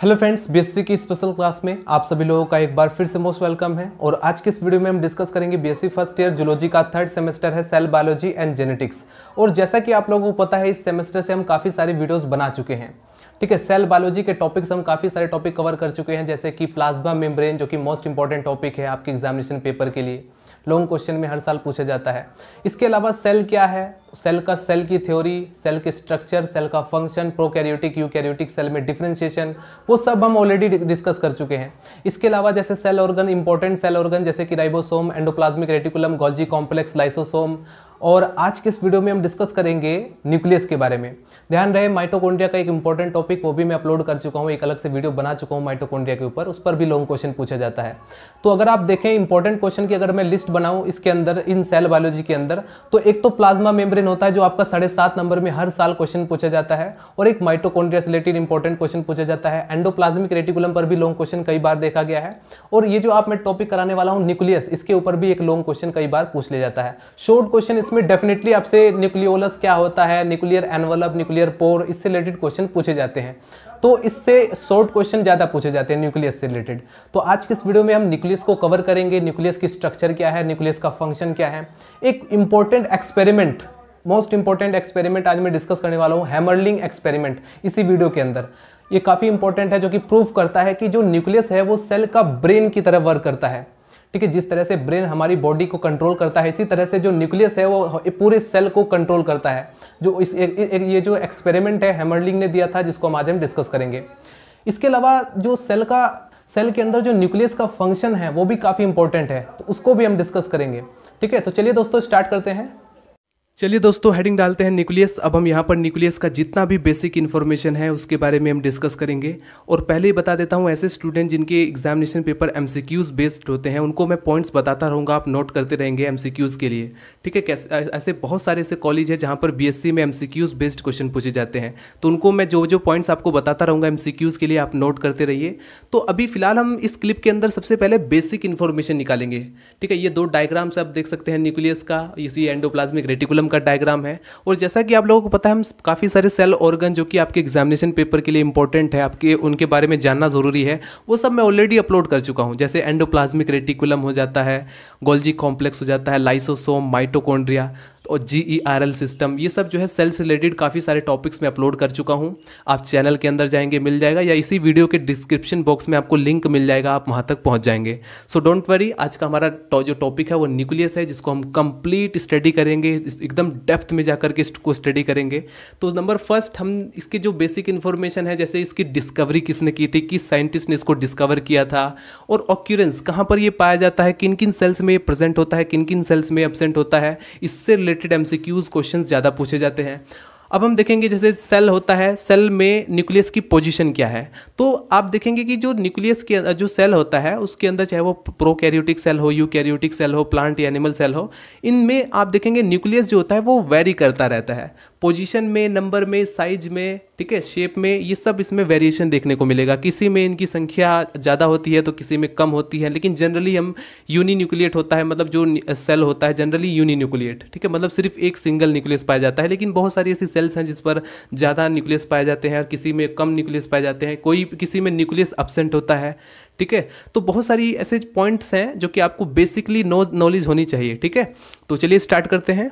hello friends BSc की special class में आप सभी लोगों का एक बार फिर से मोस्ट वेलकम है और आज के इस वीडियो में हम डिस्कस करेंगे बीएससी फर्स्ट ईयर जुलोजी का थर्ड सेमेस्टर है सेल बायोलॉजी एंड जेनेटिक्स और जैसा कि आप लोगों को पता है इस सेमेस्टर से हम काफ़ी सारी वीडियोस बना चुके हैं ठीक है सेल बायोलॉजी के टॉपिक्स हम काफ़ी सारे टॉपिक कवर कर चुके हैं जैसे कि प्लाज्मा मेम्ब्रेन जो कि मोस्ट इंपॉर्टेंट टॉपिक है आपके एग्जामिनेशन पेपर के लिए लॉन्ग क्वेश्चन में हर साल पूछा जाता है इसके अलावा सेल क्या है सेल का सेल की थ्योरी सेल के स्ट्रक्चर सेल का फंक्शन प्रोकैरियोटिक यूकैरियोटिक सेल में डिफ्रेंशिएशन वो सब हम ऑलरेडी डिस्कस कर चुके हैं इसके अलावा जैसे cell organ important cell organ जैसे कि ribosome endoplasmic reticulum Golgi complex lysosome और आज के इस वीडियो में हम डिस्कस करेंगे न्यूक्लियस के बारे में ध्यान रहे माइटोकोंड्रिया का एक इंपॉर्टेंट टॉपिक वो भी मैं अपलोड कर चुका हूँ एक अलग से वीडियो बना चुका हूँ माइटोकोंड्रिया के ऊपर उस पर भी लॉन्ग क्वेश्चन पूछा जाता है तो अगर आप देखें इंपॉर्टेंट क्वेश्चन की अगर मैं लिस्ट बनाऊँ इसके अंदर इन सेल बायोलॉजी के अंदर तो एक तो प्लाज्मा मेम्ब्रेन दिन होता है जो आपका साढ़े सात नंबर में हर साल क्वेश्चन पूछा जाता है और एक माइटोकॉन्ड्रिया से रिलेटेड इंपॉर्टेंट क्वेश्चन पूछा जाता है एंडोप्लाज्मिक रेटिकुलम पर भी लॉन्ग क्वेश्चन कई बार देखा गया है और ये जो आप मैं टॉपिक कराने वाला हूँ न्यूक्लियस इसके ऊपर भी एक लॉन्ग क्वेश्चन कई बार पूछ लिया जाता है शॉर्ट क्वेश्चन इसमें डेफिनेटली आपसे न्यूक्लियोलस क्या होता है न्यूक्लियर एनवलप न्यूक्लियर पोर इससे रिलेटेड क्वेश्चन पूछे जाते हैं तो इससे शॉर्ट क्वेश्चन ज़्यादा पूछे जाते हैं न्यूक्लियस से रिलेटेड तो आज के इस वीडियो में हम न्यूक्लियस को कवर करेंगे न्यूक्लियस की स्ट्रक्चर क्या है न्यूक्लियस का फंक्शन क्या है एक important experiment most important experiment आज मैं डिस्कस करने वाला हूँ हैमरलिंग एक्सपेरिमेंट इसी वीडियो के अंदर ये काफ़ी इंपॉर्टेंट है जो कि प्रूव करता है कि जो न्यूक्लियस है वो सेल का ब्रेन की तरह वर्क करता है ठीक है जिस तरह से ब्रेन हमारी बॉडी को कंट्रोल करता है इसी तरह से जो न्यूक्लियस है वो पूरे सेल को कंट्रोल करता है जो इस ए, ए, ये जो एक्सपेरिमेंट है हेमरलिंग ने दिया था जिसको हम आज हम डिस्कस करेंगे इसके अलावा जो सेल का सेल के अंदर जो न्यूक्लियस का फंक्शन है वो भी काफ़ी इंपॉर्टेंट है तो उसको भी हम डिस्कस करेंगे ठीक है तो चलिए दोस्तों स्टार्ट करते हैं चलिए दोस्तों हेडिंग डालते हैं न्यूक्लियस अब हम यहाँ पर न्यूक्लियस का जितना भी बेसिक इन्फॉर्मेशन है उसके बारे में हम डिस्कस करेंगे और पहले ही बता देता हूँ ऐसे स्टूडेंट जिनके एग्जामिनेशन पेपर एम बेस्ड होते हैं उनको मैं पॉइंट्स बताता रहूँगा आप नोट करते रहेंगे एम के लिए ठीक है कैसे ऐसे बहुत सारे ऐसे कॉलेज है जहाँ पर बी में एम बेस्ड क्वेश्चन पूछे जाते हैं तो उनको मैं जो जो पॉइंट्स आपको बताता रहूँगा एम के लिए आप नोट करते रहिए तो अभी फिलहाल हम इस क्लिप के अंदर सबसे पहले बेसिक इन्फॉर्मेशन निकालेंगे ठीक है ये दो डायग्राम्स आप देख सकते हैं न्यूक्लियस का इसी एंडोप्लाज्मिक रेटिकुलम कॉलम का डायग्राम है और जैसा कि आप लोगों को पता है हम काफ़ी सारे सेल ऑर्गन जो कि आपके एग्जामिनेशन पेपर के लिए इंपॉर्टेंट है आपके उनके बारे में जानना ज़रूरी है वो सब मैं ऑलरेडी अपलोड कर चुका हूँ जैसे एंडोप्लाज्मिक रेटिकुलम हो जाता है गोल्जी कॉम्प्लेक्स हो जाता है लाइसोसोम माइटोकॉन्ड्रिया E और G E R L system ये सब जो है सेल्स रिलेटेड काफ़ी सारे टॉपिक्स में अपलोड कर चुका हूँ आप चैनल के अंदर जाएंगे मिल जाएगा या इसी वीडियो के डिस्क्रिप्शन बॉक्स में आपको लिंक मिल जाएगा आप वहाँ तक पहुँच जाएंगे सो डोंट वरी आज का हमारा जो टॉपिक है वो न्यूक्लियस है जिसको हम कंप्लीट स्टडी करेंगे एकदम डेप्थ में जाकर के इसको स्टडी करेंगे तो नंबर फर्स्ट हम इसके जो बेसिक इन्फॉर्मेशन है जैसे इसकी डिस्कवरी किसने की थी किस साइंटिस्ट ने इसको डिस्कवर किया था और ऑक्यूरेंस कहाँ पर ये पाया जाता है किन किन सेल्स में ये प्रेजेंट होता है किन किन सेल्स में एबसेंट होता है इससे रिलेटेड एम सी ज़्यादा पूछे जाते हैं अब हम देखेंगे जैसे सेल होता है सेल में न्यूक्लियस की पोजीशन क्या है तो आप देखेंगे कि जो न्यूक्लियस के जो सेल होता है उसके अंदर चाहे वो प्रोकैरियोटिक सेल हो यूकैरियोटिक सेल हो प्लांट या एनिमल सेल हो इनमें आप देखेंगे न्यूक्लियस जो होता है वो वेरी करता रहता है पोजीशन में नंबर में साइज में ठीक है शेप में ये सब इसमें वेरिएशन देखने को मिलेगा किसी में इनकी संख्या ज़्यादा होती है तो किसी में कम होती है लेकिन जनरली हम यूनी न्यूक्लिएट होता है मतलब जो सेल होता है जनरली यूनी न्यूक्लिएट ठीक है मतलब सिर्फ एक सिंगल न्यूक्लियस पाया जाता है लेकिन बहुत सारी ऐसी सेल्स हैं जिस पर ज़्यादा न्यूक्लियस पाए जाते हैं और किसी में कम न्यूक्लियस पाए जाते हैं कोई किसी में न्यूक्लियस एबसेंट होता है ठीक है तो बहुत सारी ऐसे पॉइंट्स हैं जो कि आपको बेसिकली नॉलेज होनी चाहिए ठीक है तो चलिए स्टार्ट करते हैं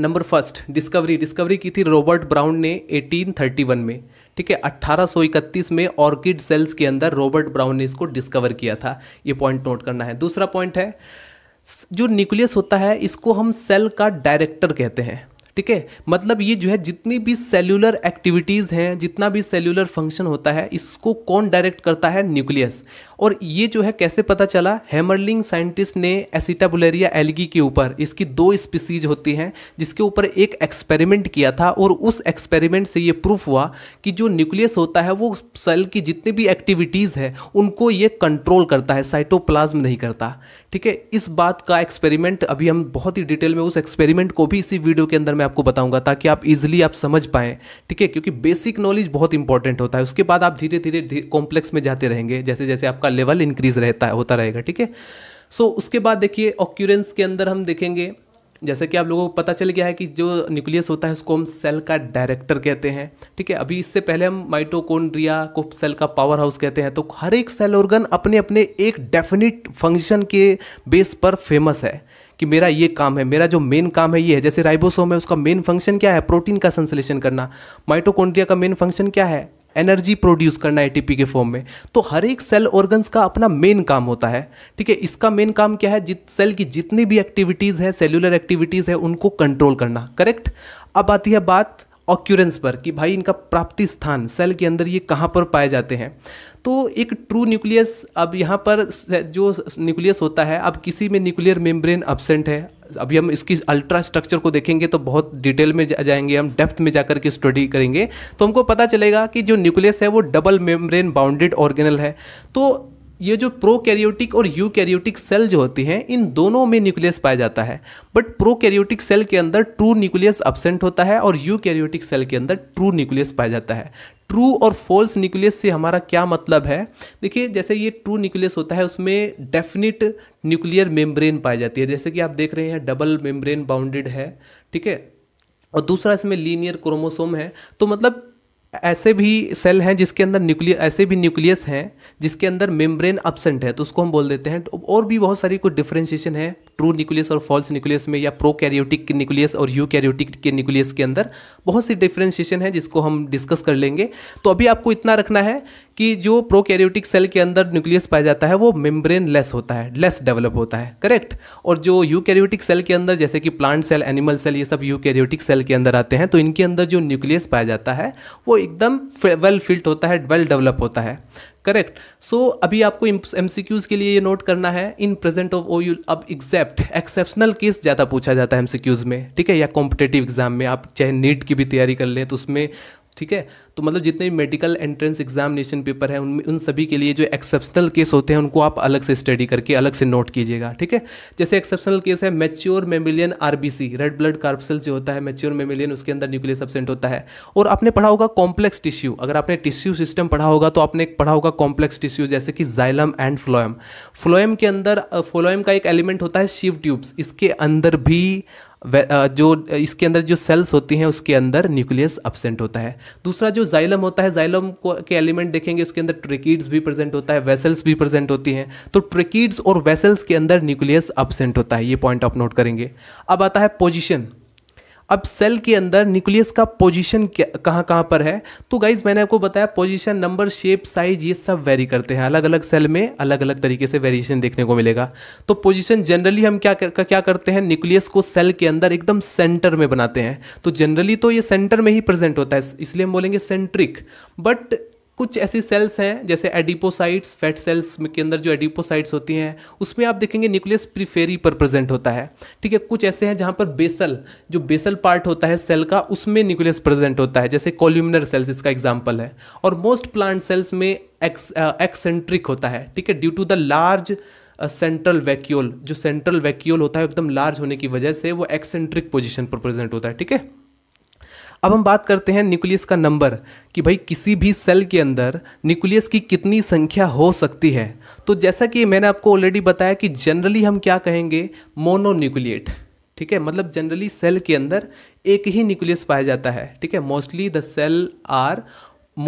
नंबर फर्स्ट डिस्कवरी डिस्कवरी की थी रॉबर्ट ब्राउन ने 1831 में ठीक है अट्ठारह में ऑर्किड सेल्स के अंदर रॉबर्ट ब्राउन ने इसको डिस्कवर किया था ये पॉइंट नोट करना है दूसरा पॉइंट है जो न्यूक्लियस होता है इसको हम सेल का डायरेक्टर कहते हैं ठीक है मतलब ये जो है जितनी भी सेलुलर एक्टिविटीज़ हैं जितना भी सेल्युलर फंक्शन होता है इसको कौन डायरेक्ट करता है न्यूक्लियस और ये जो है कैसे पता चला हैमरलिंग साइंटिस्ट ने एसिटाबुलेरिया एलगी के ऊपर इसकी दो स्पीसीज होती हैं जिसके ऊपर एक एक्सपेरिमेंट किया था और उस एक्सपेरिमेंट से ये प्रूफ हुआ कि जो न्यूक्लियस होता है वो सेल की जितनी भी एक्टिविटीज़ है उनको ये कंट्रोल करता है साइटोप्लाज्म नहीं करता ठीक है इस बात का एक्सपेरिमेंट अभी हम बहुत ही डिटेल में उस एक्सपेरिमेंट को भी इसी वीडियो के अंदर मैं आपको बताऊंगा ताकि आप इजिली आप समझ पाएं ठीक है क्योंकि बेसिक नॉलेज बहुत इंपॉर्टेंट होता है उसके बाद आप धीरे धीरे कॉम्प्लेक्स में जाते रहेंगे जैसे जैसे आपका लेवल इंक्रीज रहता है होता रहेगा ठीक है सो उसके बाद देखिए ऑक्यूरेंस के अंदर हम देखेंगे जैसे कि आप लोगों को पता चल गया है कि जो न्यूक्लियस होता है उसको हम सेल का डायरेक्टर कहते हैं ठीक है अभी इससे पहले हम माइटोकोन्ड्रिया को सेल का पावर हाउस कहते हैं तो हर एक सेल ऑर्गन अपने अपने एक डेफिनेट फंक्शन के बेस पर फेमस है कि मेरा ये काम है मेरा जो मेन काम है ये है जैसे राइबोसोम है उसका मेन फंक्शन क्या है प्रोटीन का संश्लेषण करना माइटोकोन्ड्रिया का मेन फंक्शन क्या है एनर्जी प्रोड्यूस करना ए के फॉर्म में तो हर एक सेल ऑर्गन्स का अपना मेन काम होता है ठीक है इसका मेन काम क्या है जित सेल की जितनी भी एक्टिविटीज़ है सेल्युलर एक्टिविटीज़ है उनको कंट्रोल करना करेक्ट अब आती है बात ऑक्यूरेंस पर कि भाई इनका प्राप्ति स्थान सेल के अंदर ये कहाँ पर पाए जाते हैं तो एक ट्रू न्यूक्लियस अब यहाँ पर जो न्यूक्लियस होता है अब किसी में न्यूक्लियर मेम्ब्रेन एबसेंट है अभी हम इसकी अल्ट्रा स्ट्रक्चर को देखेंगे तो बहुत डिटेल में जा जाएंगे हम डेप्थ में जाकर के स्टडी करेंगे तो हमको पता चलेगा कि जो न्यूक्लियस है वो डबल मेम्ब्रेन बाउंडेड ऑर्गेनल है तो ये जो प्रोकैरियोटिक और यूकैरियोटिक सेल जो होती हैं इन दोनों में न्यूक्लियस पाया जाता है बट प्रोकैरियोटिक सेल के अंदर ट्रू न्यूक्लियस एबसेंट होता है और यूकैरियोटिक सेल के अंदर ट्रू न्यूक्लियस पाया जाता है ट्रू और फॉल्स न्यूक्लियस से हमारा क्या मतलब है देखिए जैसे ये ट्रू न्यूक्लियस होता है उसमें डेफिनेट न्यूक्लियर मेम्ब्रेन पाई जाती है जैसे कि आप देख रहे हैं डबल मेम्ब्रेन बाउंडेड है ठीक है और दूसरा इसमें लीनियर क्रोमोसोम है तो मतलब ऐसे भी सेल हैं जिसके अंदर न्यूक्लियस ऐसे भी न्यूक्लियस हैं जिसके अंदर मेम्ब्रेन अपसेंट है तो उसको हम बोल देते हैं तो और भी बहुत सारी कुछ डिफ्रेंशिएशन है ट्रू न्यूक्लियस और फॉल्स न्यूक्लियस में या प्रो कैरियोटिक न्यूक्लियस और यू कैरियोटिक के न्यूक्लियस के अंदर बहुत सी डिफ्रेंशिएशन है जिसको हम डिस्कस कर लेंगे तो अभी आपको इतना रखना है कि जो प्रो कैरियोटिक सेल के अंदर न्यूक्लियस पाया जाता है वो मेम्ब्रेन लेस होता है लेस डेवलप होता है करेक्ट और जो यू कैरियोटिक सेल के अंदर जैसे कि प्लांट सेल एनिमल सेल ये सब यू कैरियोटिक सेल के अंदर आते हैं तो इनके अंदर जो न्यूक्लियस पाया जाता है वो एकदम वेल फिल्ट होता है वेल डेवलप होता है करेक्ट सो अभी आपको एम के लिए ये नोट करना है इन प्रेजेंट ऑफ ओ यू अब एग्जैप्ट एक्सेप्शनल केस ज़्यादा पूछा जाता है एम में ठीक है या कॉम्पिटेटिव एग्जाम में आप चाहे नीट की भी तैयारी कर लें तो उसमें ठीक है तो मतलब जितने मेडिकल एंट्रेंस एग्जामिनेशन पेपर है उनमें उन सभी के लिए जो एक्सेप्शनल केस होते हैं उनको आप अलग से स्टडी करके अलग से नोट कीजिएगा ठीक है जैसे एक्सेप्शनल केस है mature mammalian RBC red blood corpuscle जो होता है मेच्योर मेमिलियन उसके अंदर न्यूक्लियस सबसेंट होता है और आपने पढ़ा होगा कॉम्प्लेक्स टिश्यू अगर आपने टिश्यू सिस्टम पढ़ा होगा तो आपने पढ़ा होगा कॉम्प्लेक्स टिश्यू जैसे कि जाइलम एंड फ्लोएम फ्लोएम के अंदर फ्लोएम का एक एलिमेंट होता है शिव ट्यूब्स इसके अंदर भी जो इसके अंदर जो सेल्स होती हैं उसके अंदर न्यूक्लियस अपसेंट होता है दूसरा जो जाइलम होता है जाइलम के एलिमेंट देखेंगे उसके अंदर ट्रिकीड्स भी प्रेजेंट होता है वेसल्स भी प्रेजेंट होती हैं तो ट्रिकीड्स और वेसल्स के अंदर न्यूक्लियस अपसेंट होता है ये पॉइंट आप नोट करेंगे अब आता है पोजिशन अब सेल के अंदर न्यूक्लियस का पोजीशन कहाँ कहाँ पर है तो गाइज मैंने आपको बताया पोजीशन नंबर शेप साइज ये सब वेरी करते हैं अलग अलग सेल में अलग अलग तरीके से वेरिएशन देखने को मिलेगा तो पोजीशन जनरली हम क्या कर, क्या करते हैं न्यूक्लियस को सेल के अंदर एकदम सेंटर में बनाते हैं तो जनरली तो ये सेंटर में ही प्रेजेंट होता है इसलिए हम बोलेंगे सेंट्रिक बट कुछ ऐसी सेल्स हैं जैसे एडिपोसाइट्स फैट सेल्स के अंदर जो एडिपोसाइट्स होती हैं उसमें आप देखेंगे न्यूक्लियस प्रीफेरी पर प्रेजेंट होता है ठीक है कुछ ऐसे हैं जहाँ पर बेसल जो बेसल पार्ट होता है सेल का उसमें न्यूक्लियस प्रेजेंट होता है जैसे कॉल्यूमिनर सेल्स इसका एग्जाम्पल है और मोस्ट प्लांट सेल्स में एक्सेंट्रिक uh, होता है ठीक है due to the large central vacuole जो सेंट्रल वैक्यूल होता है एकदम लार्ज होने की वजह से वो एक्सेंट्रिक पोजिशन पर प्रेजेंट होता है ठीक है अब हम बात करते हैं न्यूक्लियस का नंबर कि भाई किसी भी सेल के अंदर न्यूक्लियस की कितनी संख्या हो सकती है तो जैसा कि मैंने आपको ऑलरेडी बताया कि जनरली हम क्या कहेंगे मोनोन्यूक्लिएट ठीक है मतलब जनरली सेल के अंदर एक ही न्यूक्लियस पाया जाता है ठीक है mostly the cell are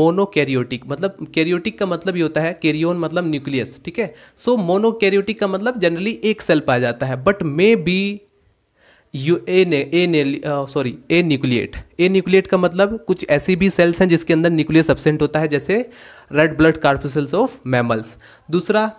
monokaryotic मतलब कैरियोटिक का मतलब ये होता है कैरियोन मतलब न्यूक्लियस ठीक है सो मोनोकैरियोटिक का मतलब जनरली एक सेल पाया जाता है बट मे बी यू ए ने ए ने sorry anucleate anucleate का मतलब कुछ ऐसी भी सेल्स हैं जिसके अंदर न्यूक्लियस एबसेंट होता है जैसे red blood corpuscles of mammals दूसरा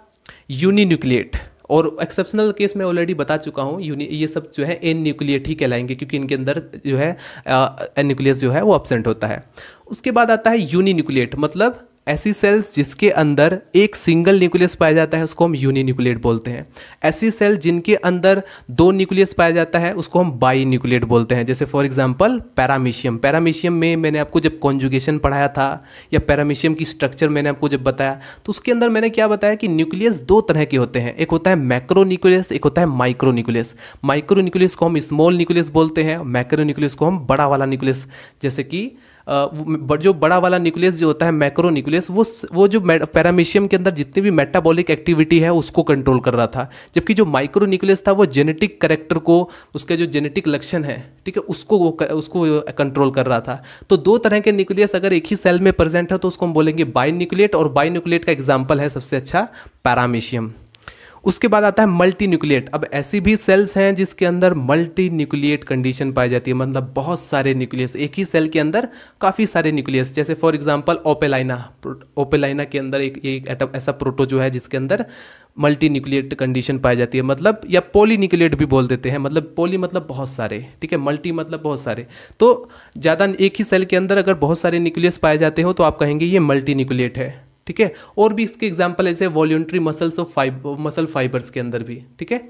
यूनी न्यूक्लिएट और एक्सेप्शनल केस मैं ऑलरेडी बता चुका हूँ यूनि ये सब जो है एन न्यूक्लिएट ही कहलाएंगे क्योंकि इनके अंदर जो है एन न्यूक्लियस जो है वो एबसेंट होता है उसके बाद आता है यूनी न्यूक्लिएट मतलब ऐसी सेल्स जिसके अंदर एक सिंगल न्यूक्लियस पाया जाता है उसको हम यूनी न्यूक्लियट बोलते हैं ऐसी सेल जिनके अंदर दो न्यूक्लियस पाया जाता है उसको हम बाई न्यूक्लियट बोलते हैं जैसे फॉर एग्जाम्पल पैरामीशियम पैरामीशियम में मैंने आपको जब कॉन्जुगेशन पढ़ाया था या पैरामीशियम की स्ट्रक्चर मैंने आपको जब बताया तो उसके अंदर मैंने क्या बताया कि न्यूक्लियस दो तरह के होते हैं एक होता है मैक्रो न्यूक्लियस एक होता है माइक्रो न्यूक्लियस माइक्रो न्यूक्लियस को हम स्मॉल न्यूक्लियस बोलते हैं मैक्रो न्यूक्लियस को हम बड़ा वाला न्यूक्लियस जैसे कि जो बड़ा वाला न्यूक्लियस जो होता है मैक्रो न्यूक्लियस वो वो जो पैरामीशियम के अंदर जितनी भी मेटाबॉलिक एक्टिविटी है उसको कंट्रोल कर रहा था जबकि जो माइक्रो न्यूक्लियस था वो जेनेटिक करेक्टर को उसके जो जेनेटिक लक्षण है ठीक है उसको वो उसको कंट्रोल कर रहा था तो दो तरह के न्यूक्लियस अगर एक ही सेल में प्रेजेंट है तो उसको हम बोलेंगे बाई न्यूक्लियट और बाई न्यूक्लियट का एग्जाम्पल है सबसे अच्छा पैरामीशियम उसके बाद आता है मल्टी न्यूक्लिएट अब ऐसी भी सेल्स हैं जिसके अंदर मल्टी न्यूक्लिएट कंडीशन पाई जाती है मतलब बहुत सारे न्यूक्लियस एक ही सेल के अंदर काफ़ी सारे न्यूक्लियस जैसे फॉर एग्जांपल ओपेलाइना ओपेलाइना के अंदर एक एक ऐसा प्रोटो जो है जिसके अंदर मल्टी न्यूक्लिएट कंडीशन पाई जाती है मतलब या पोली न्यूक्लिएट भी बोल देते हैं मतलब पोली मतलब बहुत सारे ठीक है मल्टी मतलब बहुत सारे तो ज़्यादा एक ही सेल के अंदर अगर बहुत सारे न्यूक्लियस पाए जाते हो तो आप कहेंगे ये मल्टी न्यूक्लिएट है ठीक है और भी इसके एग्जाम्पल ऐसे voluntary muscles of fib muscle fibres के अंदर भी ठीक है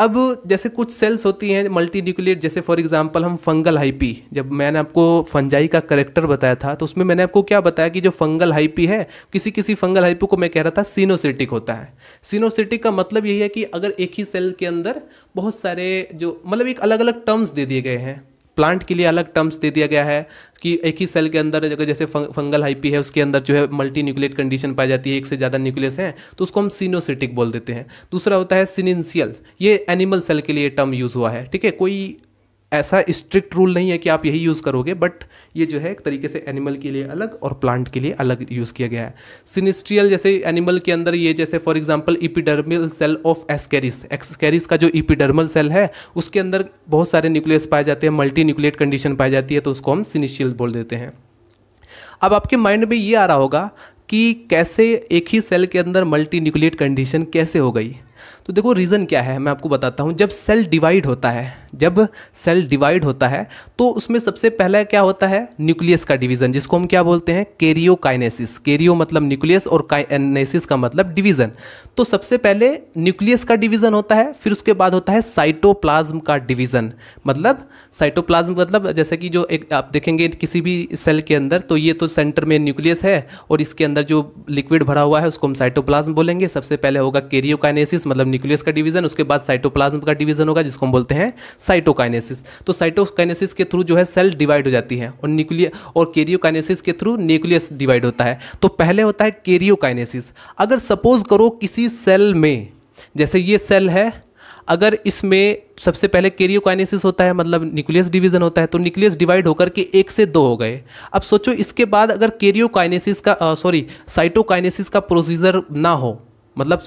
अब जैसे कुछ सेल्स होती हैं मल्टी न्यूक्लियर जैसे फॉर एग्जांपल हम फंगल हाइपी जब मैंने आपको फंजाई का करेक्टर बताया था तो उसमें मैंने आपको क्या बताया कि जो फंगल हाइपी है किसी किसी फंगल हाइपी को मैं कह रहा था सीनोसिटिक होता है सीनोसिटिक का मतलब यही है कि अगर एक ही सेल के अंदर बहुत सारे जो मतलब एक अलग अलग टर्म्स दे दिए गए हैं प्लांट के लिए अलग टर्म्स दे दिया गया है कि एक ही सेल के अंदर अगर जैसे फंगल हाइपी है उसके अंदर जो है मल्टी न्यूक्लियट कंडीशन पाई जाती है एक से ज़्यादा न्यूक्लियस हैं तो उसको हम सीनोसिटिक बोल देते हैं दूसरा होता है सिनेंशियल ये एनिमल सेल के लिए टर्म यूज़ हुआ है ठीक है कोई ऐसा स्ट्रिक्ट रूल नहीं है कि आप यही यूज़ करोगे बट ये जो है एक तरीके से एनिमल के लिए अलग और प्लांट के लिए अलग यूज़ किया गया है सिनिस्ट्रियल जैसे एनिमल के अंदर ये जैसे for example epidermal cell of Ascaris Ascaris का जो इपिडर्मल सेल है उसके अंदर बहुत सारे न्यूक्लियस पाए जाते हैं मल्टी न्यूक्लियट कंडीशन पाई जाती है तो उसको हम सिनिस्ट्रियल बोल देते हैं अब आपके माइंड में ये आ रहा होगा कि कैसे एक ही सेल के अंदर मल्टी न्यूक्लियट कंडीशन कैसे हो गई तो देखो रीज़न क्या है मैं आपको बताता हूँ जब सेल डिवाइड होता है जब सेल डिवाइड होता है तो उसमें सबसे पहला क्या होता है न्यूक्लियस का डिवीज़न जिसको हम क्या बोलते हैं केरियो काइनेसिस केरियो मतलब न्यूक्लियस और काइनेसिस का मतलब डिवीज़न तो सबसे पहले न्यूक्लियस का डिवीज़न होता है फिर उसके बाद होता है साइटोप्लाज्म का डिवीज़न मतलब साइटोप्लाज्म मतलब जैसे कि जो एक आप देखेंगे किसी भी सेल के अंदर तो ये तो सेंटर में न्यूक्लियस है और इसके अंदर जो लिक्विड भरा हुआ है उसको हम साइटोप्लाज्म बोलेंगे सबसे पहले होगा केरियोकाइनेसिस मतलब न्यूक्लियस का डिवीजन उसके बाद साइटोप्लाज्म का डिवीजन होगा जिसको हम बोलते हैं साइटोकाइनेसिस तो साइटोकाइनेसिस के थ्रू जो है सेल डिवाइड हो जाती है और न्यूक्लियर और केरियोकाइनेसिस के थ्रू न्यूक्लियस डिवाइड होता है तो पहले होता है केरियोकाइनेसिस अगर सपोज करो किसी सेल में जैसे ये सेल है अगर इसमें सबसे पहले केरियोकाइनेसिस होता है मतलब न्यूक्लियस डिवीजन होता है तो न्यूक्लियस डिवाइड होकर के एक से दो हो गए अब सोचो इसके बाद अगर केरियोकाइनेसिस का सॉरी साइटोकाइनेसिस का प्रोसीजर ना हो मतलब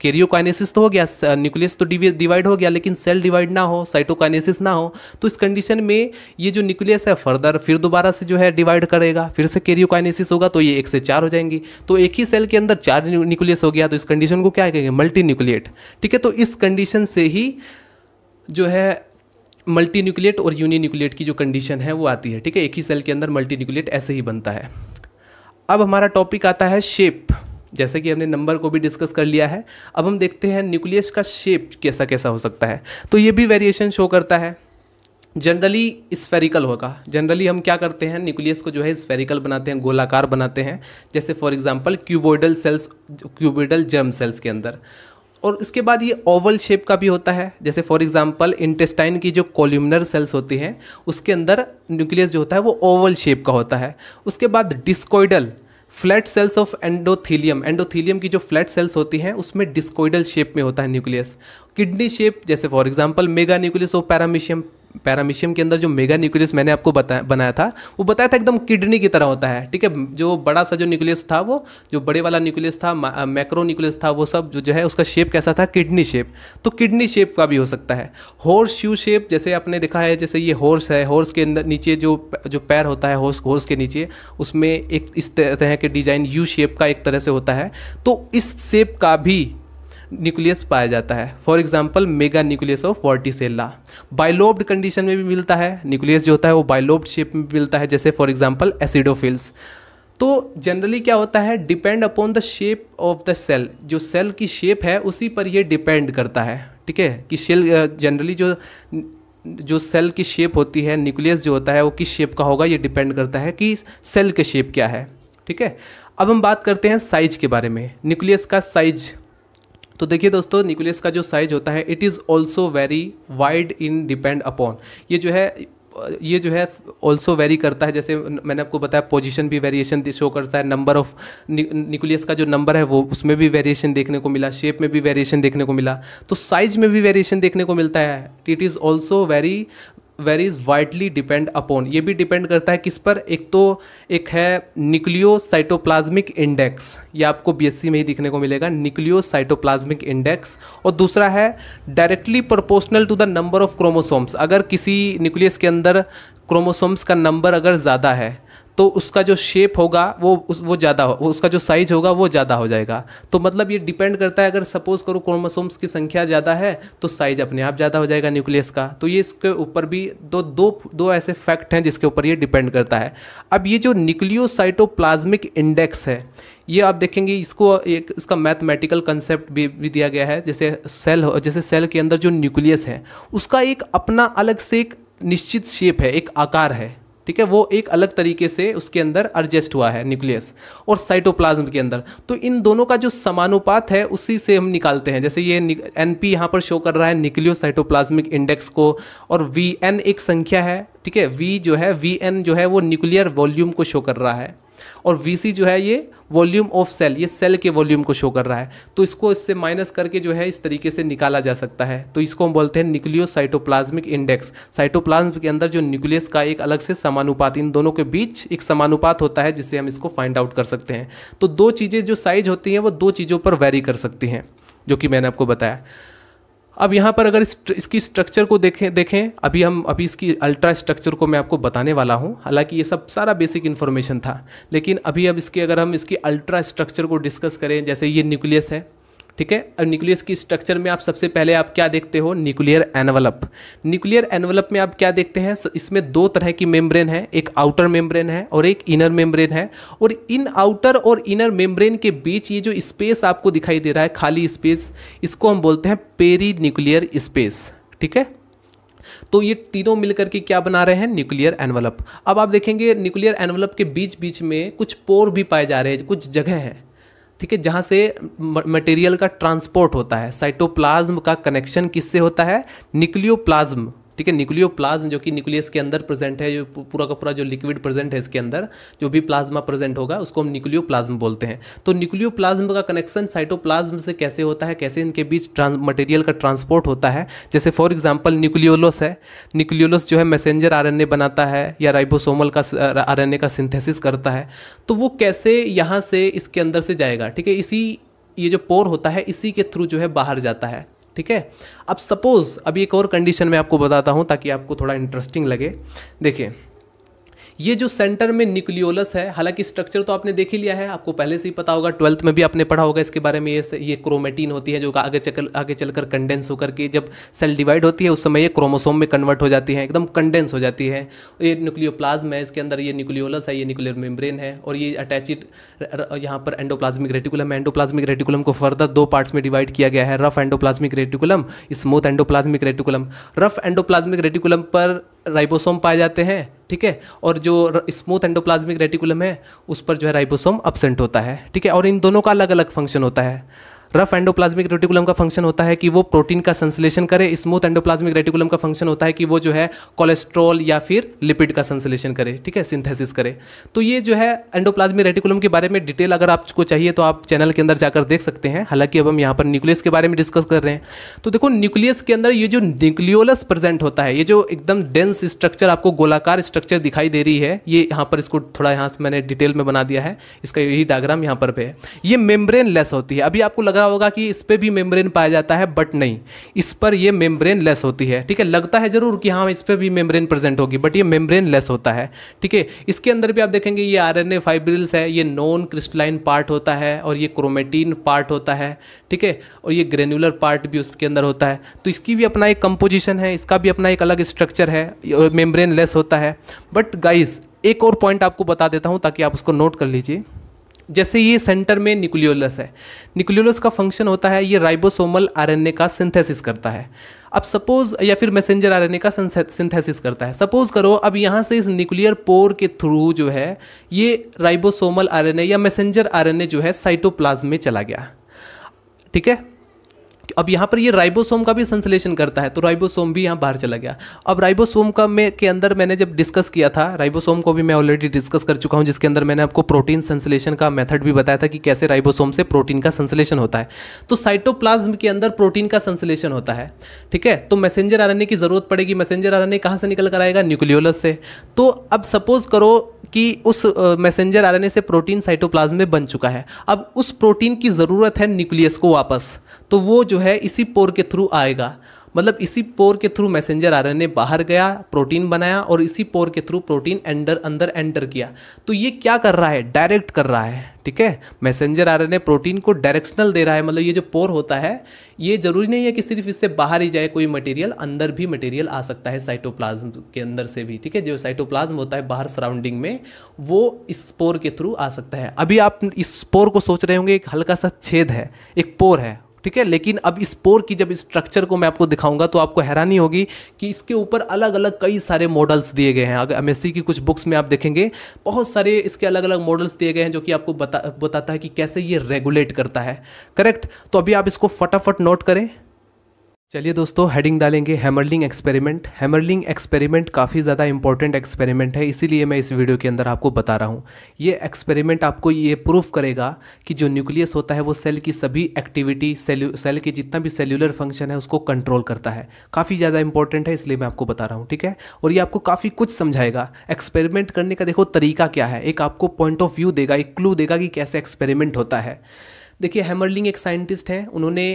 कैरियोकाइनेसिस तो हो गया न्यूक्लियस तो डिवाइड हो गया लेकिन सेल डिवाइड ना हो साइटोकाइनेसिस ना हो तो इस कंडीशन में ये जो न्यूक्लियस है फर्दर फिर दोबारा से जो है डिवाइड करेगा फिर से कैरियोकाइनेसिस होगा तो ये एक से चार हो जाएंगी तो एक ही सेल के अंदर चार न्यूक्लियस हो गया तो इस कंडीशन को क्या कहेंगे मल्टी न्यूक्लिएट ठीक है तो इस कंडीशन से ही जो है मल्टी न्यूक्लिएट और यूनि न्यूक्लिएट की जो कंडीशन है वो आती है ठीक है एक ही सेल के अंदर मल्टी न्यूक्लिएट ऐसे ही बनता है अब हमारा टॉपिक आता है शेप जैसे कि हमने नंबर को भी डिस्कस कर लिया है अब हम देखते हैं न्यूक्लियस का शेप कैसा कैसा हो सकता है तो ये भी वेरिएशन शो करता है जनरली स्फेरिकल होगा जनरली हम क्या करते हैं न्यूक्लियस को जो है स्फेरिकल बनाते हैं गोलाकार बनाते हैं जैसे for example cuboidal cells cuboidal germ cells के अंदर और इसके बाद ये ओवल शेप का भी होता है जैसे फॉर एग्जांपल इंटेस्टाइन की जो कॉल्यूमनर सेल्स होती हैं उसके अंदर न्यूक्लियस जो होता है वो ओवल शेप का होता है उसके बाद discoidal flat cells of endothelium endothelium की जो फ्लैट सेल्स होती हैं उसमें डिस्कोइडल शेप में होता है न्यूक्लियस किडनी शेप जैसे for example mega nucleus of paramecium paramecium के अंदर जो मेगा न्यूक्लियस मैंने आपको बताया बनाया था वो बताया था एकदम किडनी की तरह होता है ठीक है जो बड़ा सा जो न्यूक्लियस था वो जो बड़े वाला न्यूक्लियस था मैक्रो न्यूक्लियस था वो सब जो जो है उसका शेप कैसा था किडनी शेप तो किडनी शेप का भी हो सकता है हॉर्स शू शेप जैसे आपने देखा है जैसे ये हॉर्स है हॉर्स के अंदर नीचे जो जो पैर होता है हॉर्स हॉर्स के नीचे उसमें एक इस तरह के डिजाइन यू शेप का एक तरह से होता है तो इस शेप का भी न्यूक्लियस पाया जाता है for example mega nucleus of vorticella bilobed condition में भी मिलता है न्यूक्लियस जो होता है वो बाइलोब्ड शेप में मिलता है जैसे फॉर एग्जाम्पल एसिडोफिल्स तो जनरली क्या होता है depend upon the shape of the cell जो सेल की शेप है उसी पर ये डिपेंड करता है ठीक है कि सेल जनरली जो जो सेल की शेप होती है न्यूक्लियस जो होता है वो किस शेप का होगा ये डिपेंड करता है कि सेल के शेप क्या है ठीक है अब हम बात करते हैं साइज के बारे में न्यूक्लियस का साइज तो देखिए दोस्तों न्यूक्लियस का जो साइज होता है it is also very wide in depend upon ये जो है ये जो है ऑल्सो वेरी करता है जैसे मैंने आपको बताया पोजीशन भी वेरिएशन शो करता है नंबर ऑफ न्यूक्लियस का जो नंबर है वो उसमें भी वेरिएशन देखने को मिला शेप में भी वेरिएशन देखने को मिला तो साइज में भी वेरिएशन देखने को मिलता है it is also very varies widely depend upon ये भी डिपेंड करता है किस पर एक तो एक है न्यूक्लियोसाइटोप्लाज्मिक इंडेक्स ये आपको बीएससी में ही दिखने को मिलेगा साइटोप्लाज्मिक इंडेक्स और दूसरा है directly proportional to the number of chromosomes अगर किसी न्यूक्लियस के अंदर क्रोमोसोम्स का नंबर अगर ज़्यादा है तो उसका जो शेप होगा वो उस वो ज़्यादा हो उसका जो साइज होगा वो ज़्यादा हो जाएगा तो मतलब ये डिपेंड करता है अगर सपोज़ करो क्रोमोसोम्स की संख्या ज़्यादा है तो साइज अपने आप ज़्यादा हो जाएगा न्यूक्लियस का तो ये इसके ऊपर भी दो दो दो ऐसे फैक्ट हैं जिसके ऊपर ये डिपेंड करता है अब ये जो न्यूक्लियोसाइटोप्लाज्मिक इंडेक्स है ये आप देखेंगे इसको एक इसका मैथमेटिकल कंसेप्ट भी, भी दिया गया है जैसे सेल हो जैसे सेल के अंदर जो न्यूक्लियस है उसका एक अपना अलग से एक निश्चित शेप है एक आकार है ठीक है वो एक अलग तरीके से उसके अंदर एडजस्ट हुआ है न्यूक्लियस और साइटोप्लाज्म के अंदर तो इन दोनों का जो समानुपात है उसी से हम निकालते हैं जैसे ये एन पी यहाँ पर शो कर रहा है न्यूक्लियो साइटोप्लाज्मिक इंडेक्स को और वी एन एक संख्या है ठीक है वी जो है वी एन जो है वो न्यूक्लियर वॉल्यूम को शो कर रहा है और वी जो है ये वॉल्यूम ऑफ सेल ये सेल के वॉल्यूम को शो कर रहा है तो इसको इससे माइनस करके जो है इस तरीके से निकाला जा सकता है तो इसको हम बोलते हैं न्यूक्लियोसाइटोप्लाज्मिक इंडेक्स साइटोप्लाज्म के अंदर जो न्यूक्लियस का एक अलग से समानुपात इन दोनों के बीच एक समानुपात होता है जिससे हम इसको फाइंड आउट कर सकते हैं तो दो चीज़ें जो साइज होती हैं वो दो चीज़ों पर वेरी कर सकती हैं जो कि मैंने आपको बताया अब यहाँ पर अगर इसकी स्ट्रक्चर को देखें देखें अभी हम अभी इसकी अल्ट्रा स्ट्रक्चर को मैं आपको बताने वाला हूँ हालांकि ये सब सारा बेसिक इन्फॉर्मेशन था लेकिन अभी अब इसकी अगर हम इसकी अल्ट्रा स्ट्रक्चर को डिस्कस करें जैसे ये न्यूक्लियस है ठीक है अब न्यूक्लियस की स्ट्रक्चर में आप सबसे पहले आप क्या देखते हो न्यूक्लियर एनवलप न्यूक्लियर एनवलप में आप क्या देखते हैं इसमें दो तरह की मेम्ब्रेन है एक आउटर मेम्ब्रेन है और एक इनर मेम्ब्रेन है और इन आउटर और इनर मेम्ब्रेन के बीच ये जो स्पेस आपको दिखाई दे रहा है खाली स्पेस इसको हम बोलते हैं पेरी न्यूक्लियर स्पेस ठीक है तो ये तीनों मिलकर के क्या बना रहे हैं न्यूक्लियर एनवलप अब आप देखेंगे न्यूक्लियर एनवलप के बीच बीच में कुछ पोर भी पाए जा रहे हैं कुछ जगह है ठीक है जहाँ से मटेरियल का ट्रांसपोर्ट होता है साइटोप्लाज्म का कनेक्शन किससे होता है निक्लियोप्लाज्म ठीक है न्यूक्लियो प्लाज्म जो कि न्यूक्लियस के अंदर प्रेजेंट है जो पूरा का पूरा जो लिक्विड प्रेजेंट है इसके अंदर जो भी प्लाज्मा प्रेजेंट होगा उसको हम न्यूक्लियो प्लाज्म बोलते हैं तो न्यूक्लियो प्लाज्म का कनेक्शन साइटोप्लाज्म से कैसे होता है कैसे इनके बीच मटेरियल का ट्रांसपोर्ट होता है जैसे फॉर एग्जाम्पल न्यूक्लियोलस है न्यूक्लियोलस जो है मैसेंजर आर बनाता है या राइबोसोमल का आर का सिंथेसिस करता है तो वो कैसे यहाँ से इसके अंदर से जाएगा ठीक है इसी ये जो पोर होता है इसी के थ्रू जो है बाहर जाता है ठीक है अब सपोज़ अभी एक और कंडीशन मैं आपको बताता हूँ ताकि आपको थोड़ा इंटरेस्टिंग लगे देखिए ये जो सेंटर में न्यूक्लियोलस है हालांकि स्ट्रक्चर तो आपने देख ही लिया है आपको पहले से ही पता होगा ट्वेल्थ में भी आपने पढ़ा होगा इसके बारे में ये ये क्रोमेटीन होती है जो आगे चल आगे चलकर कंडेंस होकर के जब सेल डिवाइड होती है उस समय ये क्रोमोसोम में कन्वर्ट हो जाती है एकदम कंडेंस हो जाती है ये न्यूक्लियोप्लाज्म है इसके अंदर ये न्यूक्लियोलस है ये न्यूक्लियर मेम्ब्रेन है और ये अटैचिड यहाँ पर एंडोप्लाज्मिक रेटिकुलम है एंडोप्लाज्मिक रेटिकुलम को फर्दर दो पार्ट्स में डिवाइड किया गया है rough endoplasmic reticulum smooth endoplasmic reticulum rough endoplasmic reticulum पर राइबोसोम पाए जाते हैं ठीक है और जो स्मूथ एंडोप्लाज्मिक रेटिकुलम है उस पर जो है राइबोसोम अपसेंट होता है ठीक है और इन दोनों का अलग अलग फंक्शन होता है रफ एंडोप्लाज्मिक रेटिकुलम का फंक्शन होता है कि वो प्रोटीन का संश्लेषण करे स्मूथ एंडोप्लाज्मिक रेटिकुलम का फंक्शन होता है कि वो जो है कोलेस्ट्रॉल या फिर लिपिड का संश्लेषण करे ठीक है सिंथेसिस करे तो ये जो है एंडोप्लाज्मिक रेटिकुलम के बारे में डिटेल अगर आपको चाहिए तो आप चैनल के अंदर जाकर देख सकते हैं हालांकि अब हम यहाँ पर न्यूक्लियस के बारे में डिस्कस कर रहे हैं तो देखो न्यूक्लियस के अंदर ये जो न्यूक्लियोलस प्रेजेंट होता है ये जो एकदम डेंस स्ट्रक्चर आपको गोलाकार स्ट्रक्चर दिखाई दे रही है ये यहाँ पर इसको थोड़ा यहाँ से मैंने डिटेल में बना दिया है इसका यही डायग्राम यहाँ पर पे है ये मेम्ब्रेन लेस होती है अभी आपको लगा रहा होगा कि इस पर भी मेम्ब्रेन पाया जाता है बट नहीं इस पर यह मेम्ब्रेन लेस होती है ठीक है लगता है जरूर कि हाँ इस पर भी मेम्ब्रेन प्रेजेंट होगी बट ये मेम्ब्रेन लेस होता है ठीक है इसके अंदर भी आप देखेंगे ये आर एन फाइब्रिल्स है ये नॉन क्रिस्टलाइन पार्ट होता है और ये क्रोमेटीन पार्ट होता है ठीक है और ये ग्रेनुलर पार्ट भी उसके अंदर होता है तो इसकी भी अपना एक कंपोजिशन है इसका भी अपना एक अलग स्ट्रक्चर है मेम्ब्रेन लेस होता है बट गाइस एक और पॉइंट आपको बता देता हूं ताकि आप उसको नोट कर लीजिए जैसे ये सेंटर में निकुलियोलस है निकुलियोलस का फंक्शन होता है ये राइबोसोमल आरएनए का सिंथेसिस करता है अब सपोज या फिर मैसेंजर आरएनए का सिंथेसिस करता है सपोज करो अब यहाँ से इस न्यूक्लियर पोर के थ्रू जो है ये राइबोसोमल आरएनए या मैसेंजर आरएनए जो है साइटोप्लाज्म में चला गया ठीक है अब यहाँ पर ये राइबोसोम का भी संश्लेषण करता है तो राइबोसोम भी यहाँ बाहर चला गया अब राइबोसोम का में के अंदर मैंने जब डिस्कस किया था राइबोसोम को भी मैं ऑलरेडी डिस्कस कर चुका हूँ जिसके अंदर मैंने आपको प्रोटीन संश्लेषण का मेथड भी बताया था कि कैसे राइबोसोम से प्रोटीन का संश्लेषण होता है तो साइटोप्लाज्म के अंदर प्रोटीन का संश्लेषण होता है ठीक है तो मैसेंजर आर की ज़रूरत पड़ेगी मैसेंजर आर एन से निकल कर आएगा न्यूक्लियोलस से तो अब सपोज करो कि उस मैसेंजर आर से प्रोटीन साइटोप्लाज्म में बन चुका है अब उस प्रोटीन की ज़रूरत है न्यूक्लियस को वापस तो वो जो है इसी पोर के थ्रू आएगा मतलब इसी पोर के थ्रू मैसेंजर आरएनए बाहर गया प्रोटीन बनाया और इसी पोर के थ्रू प्रोटीन एंडर अंदर एंटर किया तो ये क्या कर रहा है डायरेक्ट कर रहा है ठीक है मैसेंजर आरएनए प्रोटीन को डायरेक्शनल दे रहा है मतलब ये जो पोर होता है ये जरूरी नहीं है कि सिर्फ इससे बाहर ही जाए कोई मटेरियल अंदर भी मटेरियल आ सकता है साइटोप्लाज्म के अंदर से भी ठीक है जो साइटोप्लाज्म होता है बाहर सराउंडिंग में वो इस पोर के थ्रू आ सकता है अभी आप इस पोर को सोच रहे होंगे एक हल्का सा छेद है एक पोर है ठीक है लेकिन अब इस पोर की जब स्ट्रक्चर को मैं आपको दिखाऊंगा तो आपको हैरानी होगी कि इसके ऊपर अलग अलग कई सारे मॉडल्स दिए गए हैं अगर एम की कुछ बुक्स में आप देखेंगे बहुत सारे इसके अलग अलग मॉडल्स दिए गए हैं जो कि आपको बता बताता है कि कैसे ये रेगुलेट करता है करेक्ट तो अभी आप इसको फटाफट नोट करें चलिए दोस्तों हेडिंग डालेंगे हैमरलिंग एक्सपेरिमेंट हैमरलिंग एक्सपेरिमेंट काफ़ी ज़्यादा इंपॉर्टेंट एक्सपेरिमेंट है इसीलिए मैं इस वीडियो के अंदर आपको बता रहा हूँ ये एक्सपेरिमेंट आपको ये प्रूफ करेगा कि जो न्यूक्लियस होता है वो सेल की सभी एक्टिविटी सेल सेल के जितना भी सेल्यूलर फंक्शन है उसको कंट्रोल करता है काफ़ी ज़्यादा इंपॉर्टेंट है इसलिए मैं आपको बता रहा हूँ ठीक है और ये आपको काफ़ी कुछ समझाएगा एक्सपेरिमेंट करने का देखो तरीका क्या है एक आपको पॉइंट ऑफ व्यू देगा एक क्लू देगा कि कैसे एक्सपेरिमेंट होता है देखिए हैमरलिंग एक साइंटिस्ट हैं उन्होंने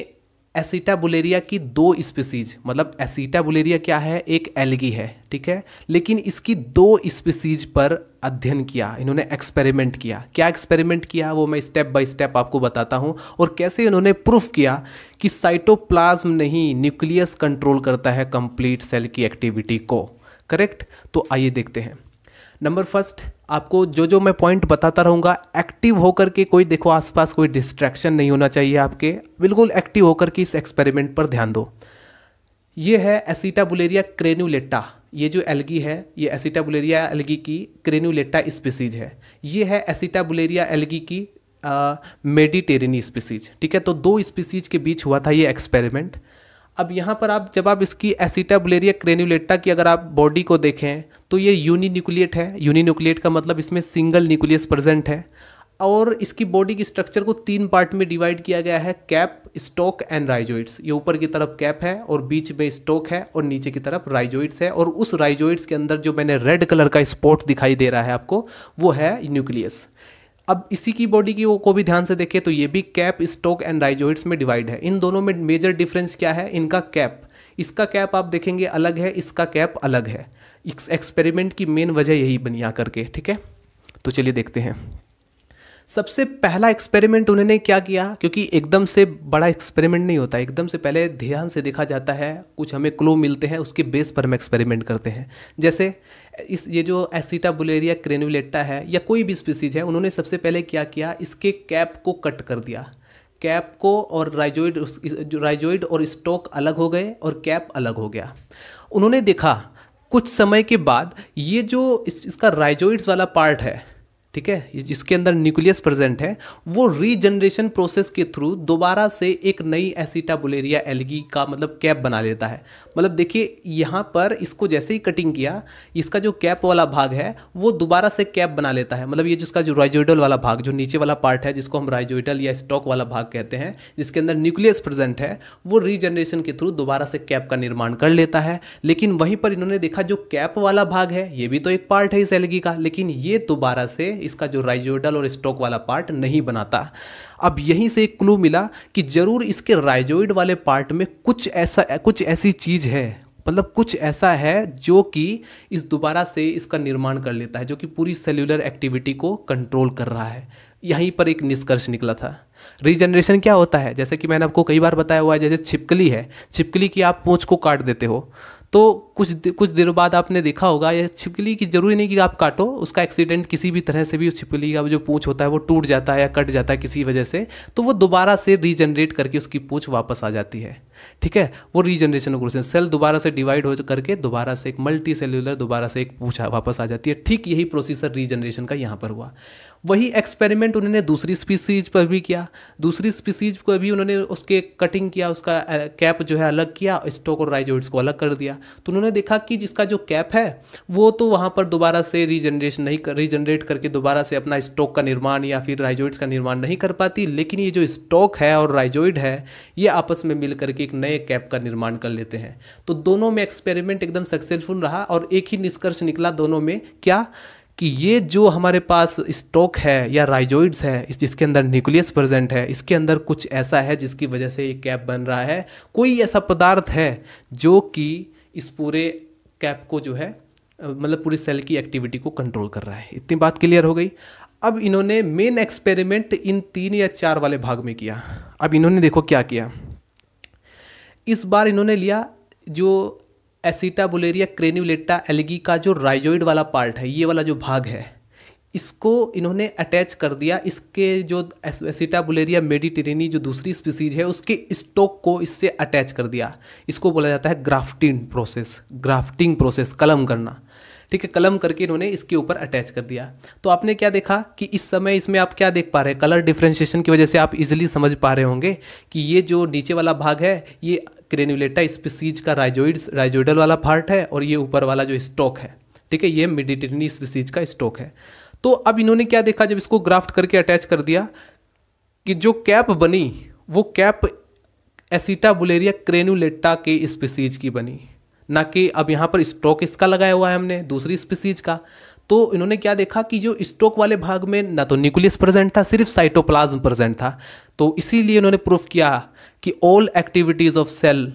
एसीटा बुलेरिया की दो स्पीसीज मतलब एसीटा बुलेरिया क्या है एक एलगी है ठीक है लेकिन इसकी दो स्पीसीज पर अध्ययन किया इन्होंने एक्सपेरिमेंट किया क्या एक्सपेरिमेंट किया वो मैं स्टेप बाय स्टेप आपको बताता हूँ और कैसे इन्होंने प्रूफ किया कि साइटोप्लाज्म नहीं न्यूक्लियस कंट्रोल करता है कंप्लीट सेल की एक्टिविटी को करेक्ट तो आइए देखते हैं नंबर फर्स्ट आपको जो जो मैं पॉइंट बताता रहूँगा एक्टिव होकर के कोई देखो आसपास कोई डिस्ट्रैक्शन नहीं होना चाहिए आपके बिल्कुल एक्टिव होकर के इस एक्सपेरिमेंट पर ध्यान दो ये है एसिटा बुलेरिया क्रेन्यूलेटा ये जो एलगी है ये एसिटा बुलेरिया एलगी की क्रेन्यूलेटा स्पीसीज है ये है एसिटा बुलेरिया एलगी की मेडिटेरिनी स्पीसीज ठीक है तो दो स्पीसीज के बीच हुआ था ये एक्सपेरिमेंट अब यहाँ पर आप जब आप इसकी एसिटाबुलेरिया क्रेन्यूलेटा की अगर आप बॉडी को देखें तो ये यूनी न्यूक्लिएट है यूनी न्यूक्लिएट का मतलब इसमें सिंगल न्यूक्लियस प्रेजेंट है और इसकी बॉडी की स्ट्रक्चर को तीन पार्ट में डिवाइड किया गया है कैप स्टोक एंड राइजोइड्स ये ऊपर की तरफ कैप है और बीच में स्टोक है और नीचे की तरफ राइजोइड्स है और उस राइजोइड्स के अंदर जो मैंने रेड कलर का स्पॉट दिखाई दे रहा है आपको वो है न्यूक्लियस अब इसी की बॉडी की वो को भी ध्यान से देखें तो ये भी कैप स्टोक एंड राइजोइड्स में डिवाइड है इन दोनों में मेजर डिफरेंस क्या है इनका कैप इसका कैप आप देखेंगे अलग है इसका कैप अलग है एक्सपेरिमेंट की मेन वजह यही बनी आकर के ठीक है तो चलिए देखते हैं सबसे पहला एक्सपेरिमेंट उन्होंने क्या किया क्योंकि एकदम से बड़ा एक्सपेरिमेंट नहीं होता एकदम से पहले ध्यान से देखा जाता है कुछ हमें क्लो मिलते हैं उसके बेस पर हम एक्सपेरिमेंट करते हैं जैसे इस ये जो एसिटा बुलेरिया क्रेनुलेटा है या कोई भी स्पीसीज है उन्होंने सबसे पहले क्या किया इसके कैप को कट कर दिया कैप को और राइजोइड राइजोइड और स्टोक अलग हो गए और कैप अलग हो गया उन्होंने देखा कुछ समय के बाद ये जो इस, इसका राइजोइड्स वाला पार्ट है ठीक है जिसके अंदर न्यूक्लियस प्रेजेंट है वो रीजनरेशन प्रोसेस के थ्रू दोबारा से एक नई एसिटाबुलेरिया एलगी का मतलब कैप बना लेता है मतलब देखिए यहाँ पर इसको जैसे ही कटिंग किया इसका जो कैप वाला भाग है वो दोबारा से कैप बना लेता है मतलब ये जिसका जो राइजोइडल वाला भाग जो नीचे वाला पार्ट है जिसको हम राइजोइडल या स्टॉक वाला भाग कहते हैं जिसके अंदर न्यूक्लियस प्रेजेंट है वो रीजनरेशन के थ्रू दोबारा से कैप का निर्माण कर लेता है लेकिन वहीं पर इन्होंने देखा जो कैप वाला भाग है ये भी तो एक पार्ट है इस एलगी का लेकिन ये दोबारा से इसका जो राइजोइडल और स्टोक वाला पार्ट नहीं बनाता अब यहीं से एक क्लू मिला कि ज़रूर इसके राइजोइड वाले पार्ट में कुछ ऐसा कुछ ऐसी चीज़ है मतलब कुछ ऐसा है जो कि इस दोबारा से इसका निर्माण कर लेता है जो कि पूरी सेल्यूलर एक्टिविटी को कंट्रोल कर रहा है यहीं पर एक निष्कर्ष निकला था रीजनरेशन क्या होता है जैसे कि मैंने आपको कई बार बताया हुआ है जैसे छिपकली है छिपकली की आप पूछ को काट देते हो तो कुछ कुछ देर बाद आपने देखा होगा ये छिपकली की जरूरी नहीं कि आप काटो उसका एक्सीडेंट किसी भी तरह से भी उस छिपकली का जो पूछ होता है वो टूट जाता है या कट जाता है किसी वजह से तो वो दोबारा से रीजनरेट करके उसकी पूछ वापस आ जाती है ठीक है वो रीजनरेशन क्रोसेस सेल दोबारा से डिवाइड हो करके दोबारा से एक मल्टी सेल्यूलर दोबारा से एक पूछ वापस आ जाती है ठीक यही प्रोसीसर रीजनरेशन का यहाँ पर हुआ वही एक्सपेरिमेंट उन्होंने दूसरी स्पीसीज पर भी किया दूसरी स्पीसीज को भी उन्होंने उसके कटिंग किया उसका कैप जो है अलग किया स्टोक और राइजोइड्स को अलग कर दिया तो उन्होंने देखा कि जिसका जो कैप है वो तो वहाँ पर दोबारा से रीजनरेशन नहीं कर रीजनरेट करके दोबारा से अपना स्टोक का निर्माण या फिर राइजोइड्स का निर्माण नहीं कर पाती लेकिन ये जो स्टोक है और राइजोइड है ये आपस में मिल करके एक नए कैप का निर्माण कर लेते हैं तो दोनों में एक्सपेरिमेंट एकदम सक्सेसफुल रहा और एक ही निष्कर्ष निकला दोनों में क्या कि ये जो हमारे पास स्टॉक है या राइजोइड्स है इस जिसके अंदर न्यूक्लियस प्रेजेंट है इसके अंदर कुछ ऐसा है जिसकी वजह से ये कैप बन रहा है कोई ऐसा पदार्थ है जो कि इस पूरे कैप को जो है मतलब पूरी सेल की एक्टिविटी को कंट्रोल कर रहा है इतनी बात क्लियर हो गई अब इन्होंने मेन एक्सपेरिमेंट इन तीन या चार वाले भाग में किया अब इन्होंने देखो क्या किया इस बार इन्होंने लिया जो एसिटा बुलेरिया क्रेन्यूलेटा एलगी का जो राइजोइड वाला पार्ट है ये वाला जो भाग है इसको इन्होंने अटैच कर दिया इसके जो एसिटा बुलेरिया मेडिटेरेनी जो दूसरी स्पीसीज है उसके स्टोक को इससे अटैच कर दिया इसको बोला जाता है ग्राफ्टिंग प्रोसेस ग्राफ्टिंग प्रोसेस कलम करना ठीक है कलम करके इन्होंने इसके ऊपर अटैच कर दिया तो आपने क्या देखा कि इस समय इसमें आप क्या देख पा रहे हैं कलर डिफ्रेंशिएशन की वजह से आप इजिली समझ पा रहे होंगे कि ये जो नीचे वाला भाग है ये क्रेन्युलेटा स्पीसीज का राइजोइड्स राइजोइडल वाला पार्ट है और ये ऊपर वाला जो स्टॉक है ठीक है ये मेडिटेनी स्पीसीज का स्टॉक है तो अब इन्होंने क्या देखा जब इसको ग्राफ्ट करके अटैच कर दिया कि जो कैप बनी वो कैप एसिटा बुलेरिया क्रेनुलेटा के स्पीसीज की बनी ना कि अब यहाँ पर स्टॉक इसका लगाया हुआ है हमने दूसरी स्पीसीज का तो इन्होंने क्या देखा कि जो स्टोक वाले भाग में ना तो न्यूक्लियस प्रेजेंट था सिर्फ साइटोप्लाज्म प्रेजेंट था तो इसीलिए इन्होंने प्रूफ किया कि all activities of cell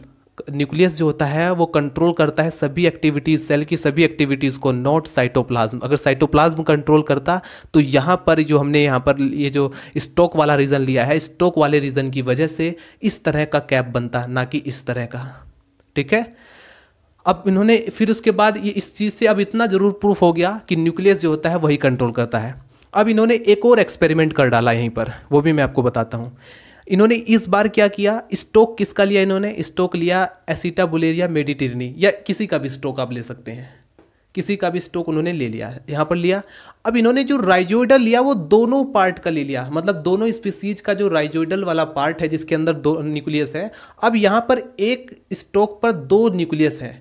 nucleus जो होता है वो कंट्रोल करता है सभी एक्टिविटीज़ सेल की सभी एक्टिविटीज़ को नॉट साइटोप्लाज्म अगर साइटोप्लाज्म कंट्रोल करता तो यहाँ पर जो हमने यहाँ पर ये जो स्टोक वाला रीज़न लिया है स्टोक वाले रीज़न की वजह से इस तरह का कैप बनता ना कि इस तरह का ठीक है अब इन्होंने फिर उसके बाद ये इस चीज़ से अब इतना ज़रूर प्रूफ हो गया कि न्यूक्लियस जो होता है वही कंट्रोल करता है अब इन्होंने एक और एक्सपेरिमेंट कर डाला यहीं पर वो भी मैं आपको बताता हूँ इन्होंने इस बार क्या किया स्टोक किसका लिया इन्होंने स्टोक लिया एसिटा बुलेरिया मेडिटेरनी या किसी का भी स्टोक आप ले सकते हैं किसी का भी स्टोक उन्होंने ले लिया है यहाँ पर लिया अब इन्होंने जो राइजोइडल लिया वो दोनों पार्ट का ले लिया मतलब दोनों स्पीसीज का जो राइजोइडल वाला पार्ट है जिसके अंदर दो न्यूक्लियस है अब यहाँ पर एक स्टोक पर दो न्यूक्लियस है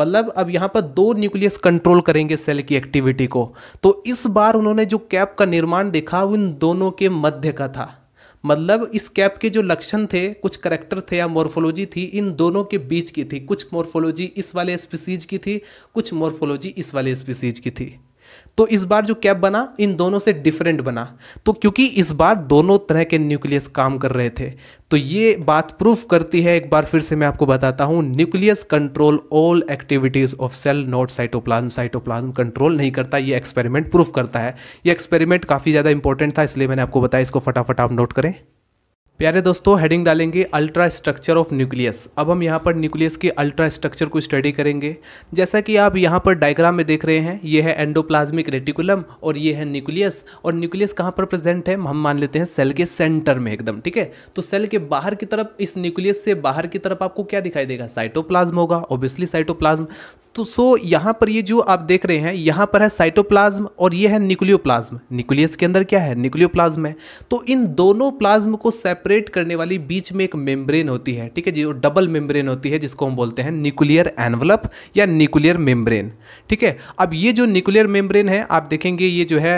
मतलब अब यहाँ पर दो न्यूक्लियस कंट्रोल करेंगे सेल की एक्टिविटी को तो इस बार उन्होंने जो कैप का निर्माण देखा उन दोनों के मध्य का था मतलब इस कैप के जो लक्षण थे कुछ करेक्टर थे या मोर्फोलॉजी थी इन दोनों के बीच की थी कुछ मोर्फोलॉजी इस वाले स्पीसीज की थी कुछ मोर्फोलॉजी इस वाले स्पीसीज की थी तो इस बार जो कैप बना इन दोनों से डिफरेंट बना तो क्योंकि इस बार दोनों तरह के न्यूक्लियस काम कर रहे थे तो ये बात प्रूफ करती है एक बार फिर से मैं आपको बताता हूँ nucleus control all activities of cell not cytoplasm cytoplasm control नहीं करता ये एक्सपेरिमेंट प्रूफ करता है ये एक्सपेरिमेंट काफ़ी ज़्यादा इंपॉर्टेंट था इसलिए मैंने आपको बताया इसको फटाफट आप नोट करें प्यारे दोस्तों हेडिंग डालेंगे अल्ट्रा स्ट्रक्चर ऑफ न्यूक्लियस अब हम यहाँ पर न्यूक्लियस के अल्ट्रा स्ट्रक्चर को स्टडी करेंगे जैसा कि आप यहाँ पर डायग्राम में देख रहे हैं ये है एंडोप्लाज्मिक रेटिकुलम और ये है न्यूक्लियस और न्यूक्लियस कहाँ पर प्रेजेंट है हम मान लेते हैं सेल के सेंटर में एकदम ठीक है तो सेल के बाहर की तरफ इस न्यूक्लियस से बाहर की तरफ आपको क्या दिखाई देगा साइटोप्लाज्म होगा ऑब्वियसली साइटोप्लाज्म तो सो यहाँ पर ये जो आप देख रहे हैं यहाँ पर है साइटोप्लाज्म और ये है न्यूक्लियोप्लाज्म न्यूक्लियस के अंदर क्या है न्यूक्लियोप्लाज्म है तो इन दोनों प्लाज्म को सेपरेट करने वाली बीच में एक मेम्ब्रेन होती है ठीक है जो डबल मेम्ब्रेन होती है जिसको हम बोलते हैं न्यूक्लियर एनवलप या न्यूक्लियर मेम्ब्रेन ठीक है अब ये जो न्यूक्लियर मेम्ब्रेन है आप देखेंगे ये जो है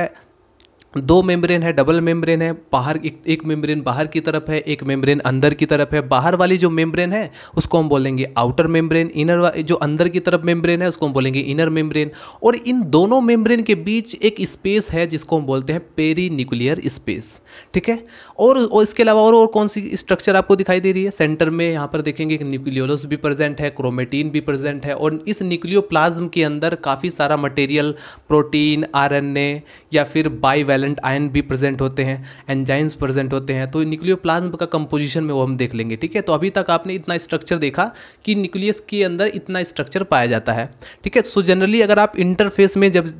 दो मेम्ब्रेन है डबल मेम्ब्रेन है बाहर एक, एक मेम्ब्रेन बाहर की तरफ है एक मेम्ब्रेन अंदर की तरफ है बाहर वाली जो मेम्ब्रेन है उसको हम बोलेंगे आउटर मेम्ब्रेन इनर जो अंदर की तरफ मेम्ब्रेन है उसको हम बोलेंगे इनर मेम्ब्रेन और इन दोनों मेम्ब्रेन के बीच एक स्पेस है जिसको हम बोलते हैं पेरी न्यूक्लियर स्पेस ठीक है और, और इसके अलावा और, और कौन सी स्ट्रक्चर आपको दिखाई दे रही है सेंटर में यहाँ पर देखेंगे एक न्यूक्लियोलस भी प्रेजेंट है क्रोमेटीन भी प्रेजेंट है और इस न्यूक्लियोप्लाज्म के अंदर काफ़ी सारा मटेरियल प्रोटीन आर या फिर बाईवेल वैलेंट आयन भी प्रेजेंट होते हैं एंजाइम्स प्रेजेंट होते हैं तो न्यूक्लियो का कंपोजिशन में वो हम देख लेंगे ठीक है तो अभी तक आपने इतना स्ट्रक्चर देखा कि न्यूक्लियस के अंदर इतना स्ट्रक्चर पाया जाता है ठीक है सो जनरली अगर आप इंटरफेस में जब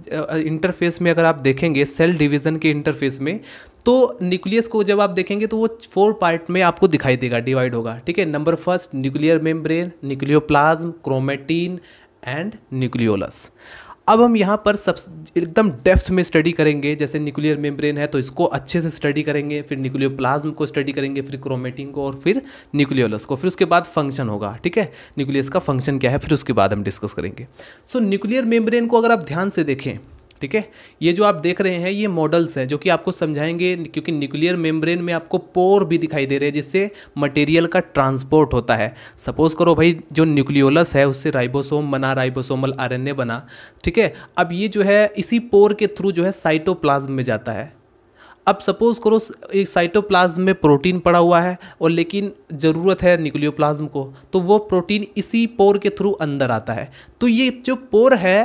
इंटरफेस में अगर आप देखेंगे सेल डिवीज़न के इंटरफेस में तो न्यूक्लियस को जब आप देखेंगे तो वो फोर पार्ट में आपको दिखाई देगा डिवाइड होगा ठीक है number first nuclear membrane nucleoplasm chromatin and nucleolus अब हम यहाँ पर सब एकदम डेप्थ में स्टडी करेंगे जैसे न्यूक्लियर मेम्ब्रेन है तो इसको अच्छे से स्टडी करेंगे फिर न्यूक्लियर प्लाज्म को स्टडी करेंगे फिर क्रोमेटिन को और फिर न्यूक्लियोलस को फिर उसके बाद फंक्शन होगा ठीक है न्यूक्लियस का फंक्शन क्या है फिर उसके बाद हम डिस्कस करेंगे सो न्यूक्लियर मेम्ब्रेन को अगर आप ध्यान से देखें ठीक है ये जो आप देख रहे हैं ये मॉडल्स हैं जो कि आपको समझाएंगे क्योंकि न्यूक्लियर मेम्ब्रेन में आपको पोर भी दिखाई दे रहे हैं जिससे मटेरियल का ट्रांसपोर्ट होता है सपोज करो भाई जो न्यूक्लियोलस है उससे राइबोसोम बना राइबोसोमल आर बना ठीक है अब ये जो है इसी पोर के थ्रू जो है साइटोप्लाज्म में जाता है अब सपोज करो एक साइटोप्लाज्म में प्रोटीन पड़ा हुआ है और लेकिन ज़रूरत है न्यूक्लियोप्लाज्म को तो वो प्रोटीन इसी पोर के थ्रू अंदर आता है तो ये जो पोर है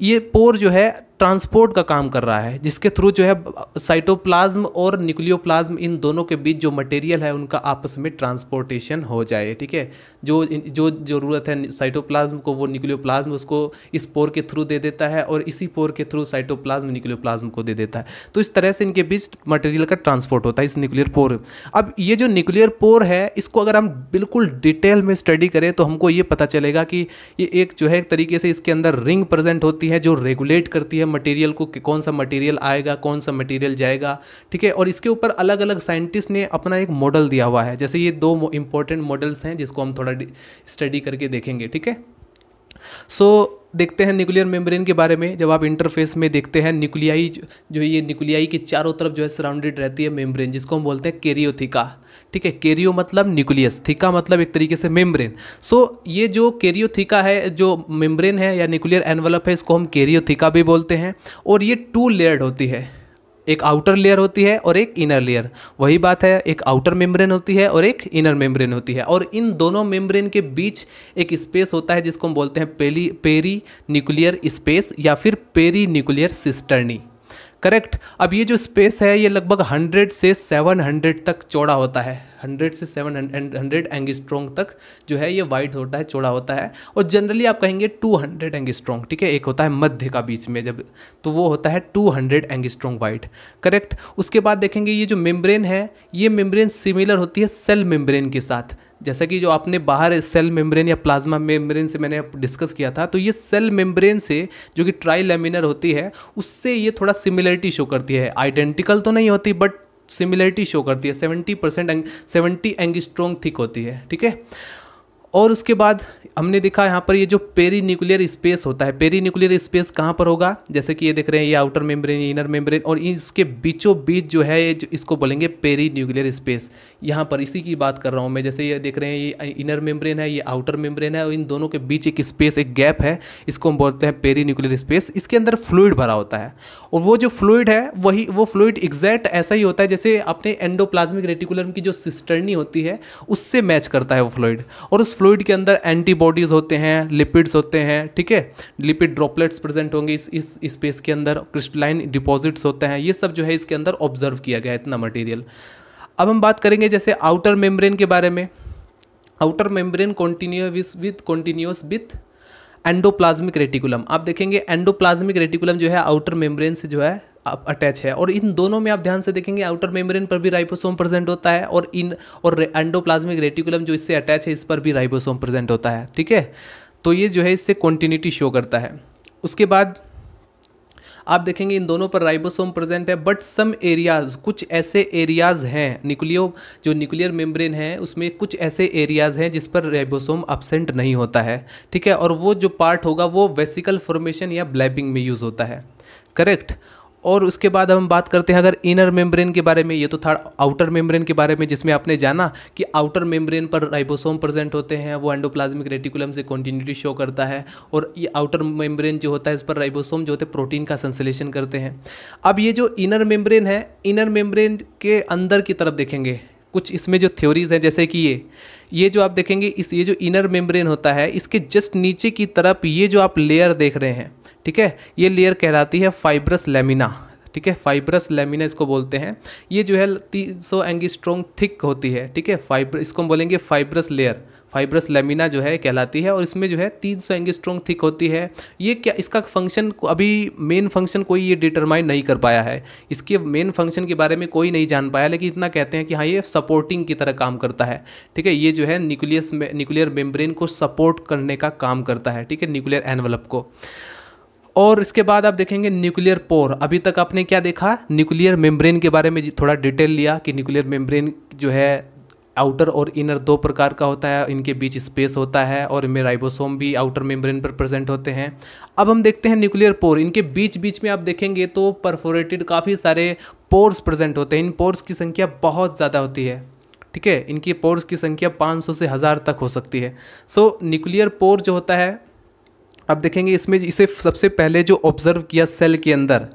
ये पोर जो है ट्रांसपोर्ट का काम कर रहा है जिसके थ्रू जो है साइटोप्लाज्म और न्यूक्लियोप्लाज्म इन दोनों के बीच जो मटेरियल है उनका आपस में ट्रांसपोर्टेशन हो जाए ठीक है जो जो ज़रूरत है साइटोप्लाज्म को वो न्यूक्लियोप्लाज्म उसको इस पोर के थ्रू दे देता है और इसी पोर के थ्रू साइटोप्लाज्म न्यूक्लियोप्लाज्म को दे देता है तो इस तरह से इनके बीच मटेरियल का ट्रांसपोर्ट होता है इस न्यूक्लियर पोर अब ये जो न्यूक्लियर पोर है इसको अगर हम बिल्कुल डिटेल में स्टडी करें तो हमको ये पता चलेगा कि ये एक जो है एक तरीके से इसके अंदर रिंग प्रेजेंट होती है जो रेगुलेट करती है मटेरियल को कौन सा मटेरियल आएगा कौन सा मटेरियल जाएगा ठीक है और इसके ऊपर अलग अलग साइंटिस्ट ने अपना एक मॉडल दिया हुआ है जैसे ये दो इंपॉर्टेंट मॉडल्स हैं जिसको हम थोड़ा स्टडी करके देखेंगे ठीक है सो so, देखते हैं न्यूक्लियर मेम्ब्रेन के बारे में जब आप इंटरफेस में देखते हैं न्यूक्लियाई जो ये न्यूक्लियाई के चारों तरफ जो है सराउंडेड रहती है मेम्ब्रेन जिसको हम बोलते हैं केरियोथिका ठीक है केरियो मतलब न्यूक्लियस थीका मतलब एक तरीके से मेम्ब्रेन सो ये जो केरियो थीका है जो मेम्ब्रेन है या न्यूक्लियर एनवलप है इसको हम केरियो थीका भी बोलते हैं और ये टू लेयर्ड होती है एक आउटर लेयर होती है और एक इनर लेयर वही बात है एक आउटर मेम्ब्रेन होती है और एक इनर मेम्ब्रेन होती है और इन दोनों मेम्ब्रेन के बीच एक स्पेस होता है जिसको हम बोलते हैं पेली पेरी न्यूक्लियर स्पेस या फिर पेरी न्यूक्लियर सिस्टर्नी करेक्ट अब ये जो स्पेस है ये लगभग 100 से 700 तक चौड़ा होता है 100 से 700 एंगस्ट्रोंग तक जो है ये वाइड होता है चौड़ा होता है और जनरली आप कहेंगे 200 एंगस्ट्रोंग ठीक है एक होता है मध्य का बीच में जब तो वो होता है 200 एंगस्ट्रोंग वाइड करेक्ट उसके बाद देखेंगे ये जो मेम्ब्रेन है ये मेम्ब्रेन सिमिलर होती है सेल मेम्ब्रेन के साथ जैसा कि जो आपने बाहर सेल मेम्ब्रेन या प्लाज्मा मेम्ब्रेन से मैंने डिस्कस किया था तो ये सेल मेम्ब्रेन से जो कि ट्राई लेमिनर होती है उससे ये थोड़ा सिमिलरिटी शो करती है आइडेंटिकल तो नहीं होती बट सिमिलरिटी शो करती है सेवेंटी परसेंट सेवेंटी एंग स्ट्रॉन्ग थिक होती है ठीक है और उसके बाद हमने देखा यहाँ पर ये जो पेरी न्यूक्लियर स्पेस होता है पेरी न्यूक्लियर स्पेस कहाँ पर होगा जैसे कि ये देख रहे हैं ये आउटर मेम्ब्रेन इनर मेम्ब्रेन और इसके बीचों बीच जो है ये इसको बोलेंगे पेरी न्यूक्लियर स्पेस यहाँ पर इसी की बात कर रहा हूँ मैं जैसे ये देख रहे हैं ये इनर मेम्ब्रेन है ये आउटर मेम्ब्रेन है और इन दोनों के बीच एक स्पेस एक गैप है इसको हम बोलते हैं पेरी न्यूक्लियर स्पेस इसके अंदर फ्लूइड भरा होता है और वो जो फ्लूड है वही वो फ्लूड एग्जैक्ट ऐसा ही होता है जैसे अपने एंडोप्लाज्मिक रेटिकुलम की जो सिस्टर्नी होती है उससे मैच करता है वो फ्लूइड और उस फ्लूड के अंदर एंटीबॉडीज़ होते हैं लिपिड्स होते हैं ठीक है लिपिड ड्रॉपलेट्स प्रेजेंट होंगे इस इस स्पेस के अंदर क्रिस्टलाइन डिपॉजिट्स होते हैं ये सब जो है इसके अंदर ऑब्जर्व किया गया है इतना मटेरियल अब हम बात करेंगे जैसे आउटर मेम्ब्रेन के बारे में outer membrane continuous with continuous with endoplasmic reticulum आप देखेंगे एंडोप्लाज्मिक रेटिकुलम जो है आउटर मेम्ब्रेन से जो है अटैच है और इन दोनों में आप ध्यान से देखेंगे आउटर मेम्ब्रेन पर भी राइबोसोम प्रेजेंट होता है और इन और एंडोप्लाज्मिक रेटिकुलम जो इससे अटैच है इस पर भी राइबोसोम प्रेजेंट होता है ठीक है तो ये जो है इससे कॉन्टिन्यूटी शो करता है उसके बाद आप देखेंगे इन दोनों पर राइबोसोम प्रेजेंट है बट सम एरियाज कुछ ऐसे एरियाज हैं न्यूक्लियो जो न्यूक्लियर मेम्ब्रेन है उसमें कुछ ऐसे एरियाज हैं जिस पर राइबोसोम अब्सेंट नहीं होता है ठीक है और वो जो पार्ट होगा वो वेसिकल फॉर्मेशन या ब्लैबिंग में यूज़ होता है करेक्ट और उसके बाद हम बात करते हैं अगर इनर मेम्ब्रेन के बारे में ये तो था आउटर मेम्ब्रेन के बारे में जिसमें आपने जाना कि आउटर मेम्ब्रेन पर राइबोसोम प्रेजेंट होते हैं वो एंडोप्लाज्मिक रेटिकुलम से कॉन्टीन्यूटी शो करता है और ये आउटर मेम्ब्रेन जो होता है इस पर राइबोसोम जो होते हैं प्रोटीन का संश्लेषण करते हैं अब ये जो इनर मेम्ब्रेन है इनर मेम्ब्रेन के अंदर की तरफ देखेंगे कुछ इसमें जो थ्योरीज हैं जैसे कि ये ये जो आप देखेंगे इस ये जो इनर मेम्ब्रेन होता है इसके जस्ट नीचे की तरफ ये जो आप लेयर देख रहे हैं ठीक है ये लेयर कहलाती है फाइब्रस लेमिना ठीक है फाइब्रस लेमिना इसको बोलते हैं ये जो है तीन सौ एंगी स्ट्रोंग थिक होती है ठीक है फाइब्र इसको हम बोलेंगे फाइब्रस लेयर फाइब्रस लेमिना जो है कहलाती है और इसमें जो है तीन सौ एंगी स्ट्रॉन्ग थिक होती है ये क्या इसका फंक्शन अभी मेन फंक्शन कोई ये डिटरमाइन नहीं कर पाया है इसके मेन फंक्शन के बारे में कोई नहीं जान पाया लेकिन इतना कहते हैं कि हाँ ये सपोर्टिंग की तरह काम करता है ठीक है ये जो है न्यूक्लियस में न्यूक्लियर मेम्ब्रेन को सपोर्ट करने का काम करता है ठीक है न्यूक्लियर एनवलप को और इसके बाद आप देखेंगे न्यूक्लियर पोर अभी तक आपने क्या देखा न्यूक्लियर मेम्ब्रेन के बारे में थोड़ा डिटेल लिया कि न्यूक्लियर मेम्ब्रेन जो है आउटर और इनर दो प्रकार का होता है इनके बीच स्पेस होता है और इनमें राइबोसोम भी आउटर मेम्ब्रेन पर प्रेजेंट होते हैं अब हम देखते हैं न्यूक्लियर पोर इनके बीच बीच में आप देखेंगे तो परफोरेटेड काफ़ी सारे पोर्स प्रेजेंट होते हैं इन पोर्स की संख्या बहुत ज़्यादा होती है ठीक है इनकी पोर्स की संख्या 500 से हज़ार तक हो सकती है सो न्यूक्लियर पोर जो होता है अब देखेंगे इसमें इसे सबसे पहले जो ऑब्जर्व किया सेल के अंदर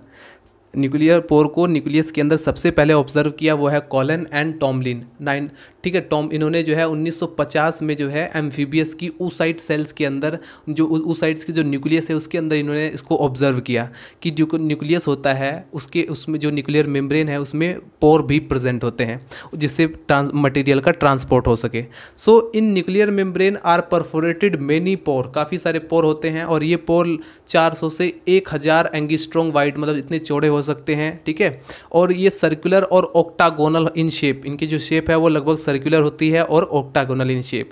न्यूक्लियर पोर को न्यूक्लियस के अंदर सबसे पहले ऑब्जर्व किया वो है कॉलन एंड टॉमलिन नाइन ठीक है टॉम इन्होंने जो है 1950 में जो है एम्फीबियस की ऊसाइट सेल्स के अंदर जो ऊसाइट्स की जो न्यूक्लियस है उसके अंदर इन्होंने इसको ऑब्जर्व किया कि जो न्यूक्लियस होता है उसके उसमें जो न्यूक्लियर मेम्ब्रेन है उसमें पोर भी प्रजेंट होते हैं जिससे ट्रांस मटेरियल का ट्रांसपोर्ट हो सके सो so, इन nuclear membrane are perforated many pore काफ़ी सारे पोर होते हैं और ये पोर चार से एक हजार एंगी स्ट्रॉन्ग वाइड मतलब इतने चौड़े हो सकते हैं ठीक है और ये सर्कुलर और ऑक्टागोनल इन शेप इनकी जो शेप है वो लगभग सर्कुलर होती है और ऑक्टागोनल इन शेप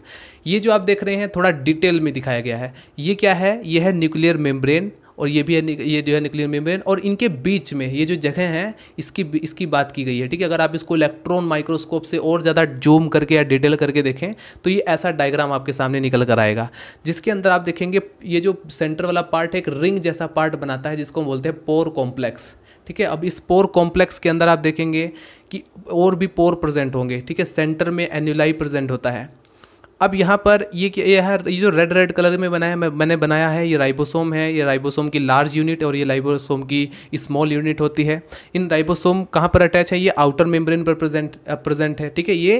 ये जो आप देख रहे हैं थोड़ा डिटेल में दिखाया गया है ये क्या है ये है न्यूक्लियर मेम्ब्रेन और ये भी है ये जो है न्यूक्लियर मेम्ब्रेन और इनके बीच में ये जो जगह है इसकी इसकी बात की गई है ठीक है अगर आप इसको इलेक्ट्रॉन माइक्रोस्कोप से और ज़्यादा जूम करके या डिटेल करके देखें तो ये ऐसा डायग्राम आपके सामने निकल कर आएगा जिसके अंदर आप देखेंगे ये जो सेंटर वाला पार्ट है एक रिंग जैसा पार्ट बनाता है जिसको हम बोलते हैं पोर कॉम्प्लेक्स ठीक है अब इस पोर कॉम्प्लेक्स के अंदर आप देखेंगे कि और भी पोर प्रेजेंट होंगे ठीक है सेंटर में एन्यूलाई प्रेजेंट होता है अब यहाँ पर ये ये है ये जो रेड रेड कलर में बनाया मैं मैंने बनाया है ये राइबोसोम है ये राइबोसोम की लार्ज यूनिट और ये राइबोसोम की स्मॉल यूनिट होती है इन राइबोसोम कहाँ पर अटैच है ये आउटर मेम्ब्रेन पर प्रेजेंट प्रेजेंट है ठीक है ये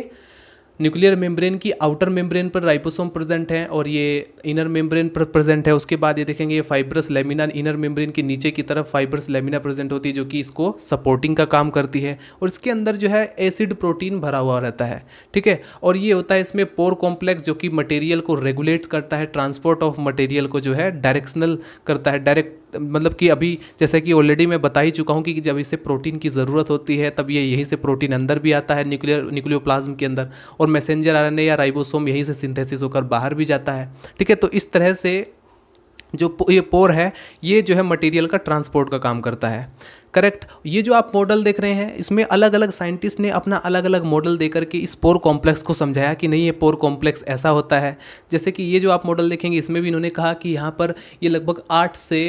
न्यूक्लियर मेम्ब्रेन की आउटर मेम्ब्रेन पर राइबोसोम प्रेजेंट है और ये इनर मेम्ब्रेन पर प्रेजेंट है उसके बाद ये देखेंगे ये फाइब्रस लेमिना इनर मेम्ब्रेन के नीचे की तरफ फाइब्रस लेमिना प्रेजेंट होती है जो कि इसको सपोर्टिंग का काम करती है और इसके अंदर जो है एसिड प्रोटीन भरा हुआ रहता है ठीक है और ये होता है इसमें पोर कॉम्प्लेक्स जो कि मटेरियल को रेगुलेट करता है ट्रांसपोर्ट ऑफ मटेरियल को जो है डायरेक्शनल करता है डायरेक्ट मतलब कि अभी जैसे कि ऑलरेडी मैं बता ही चुका हूँ कि जब इसे प्रोटीन की ज़रूरत होती है तब ये यहीं से प्रोटीन अंदर भी आता है न्यूक्लियर न्यूक्लियोप्लाज्म के अंदर और मैसेंजर आर या राइबोसोम यहीं से सिंथेसिस होकर बाहर भी जाता है ठीक है तो इस तरह से जो ये पोर है ये जो है मटेरियल का ट्रांसपोर्ट का काम करता है करेक्ट ये जो आप मॉडल देख रहे हैं इसमें अलग अलग साइंटिस्ट ने अपना अलग अलग मॉडल देकर के इस पोर कॉम्प्लेक्स को समझाया कि नहीं ये पोर कॉम्प्लेक्स ऐसा होता है जैसे कि ये जो आप मॉडल देखेंगे इसमें भी इन्होंने कहा कि यहाँ पर ये लगभग आठ से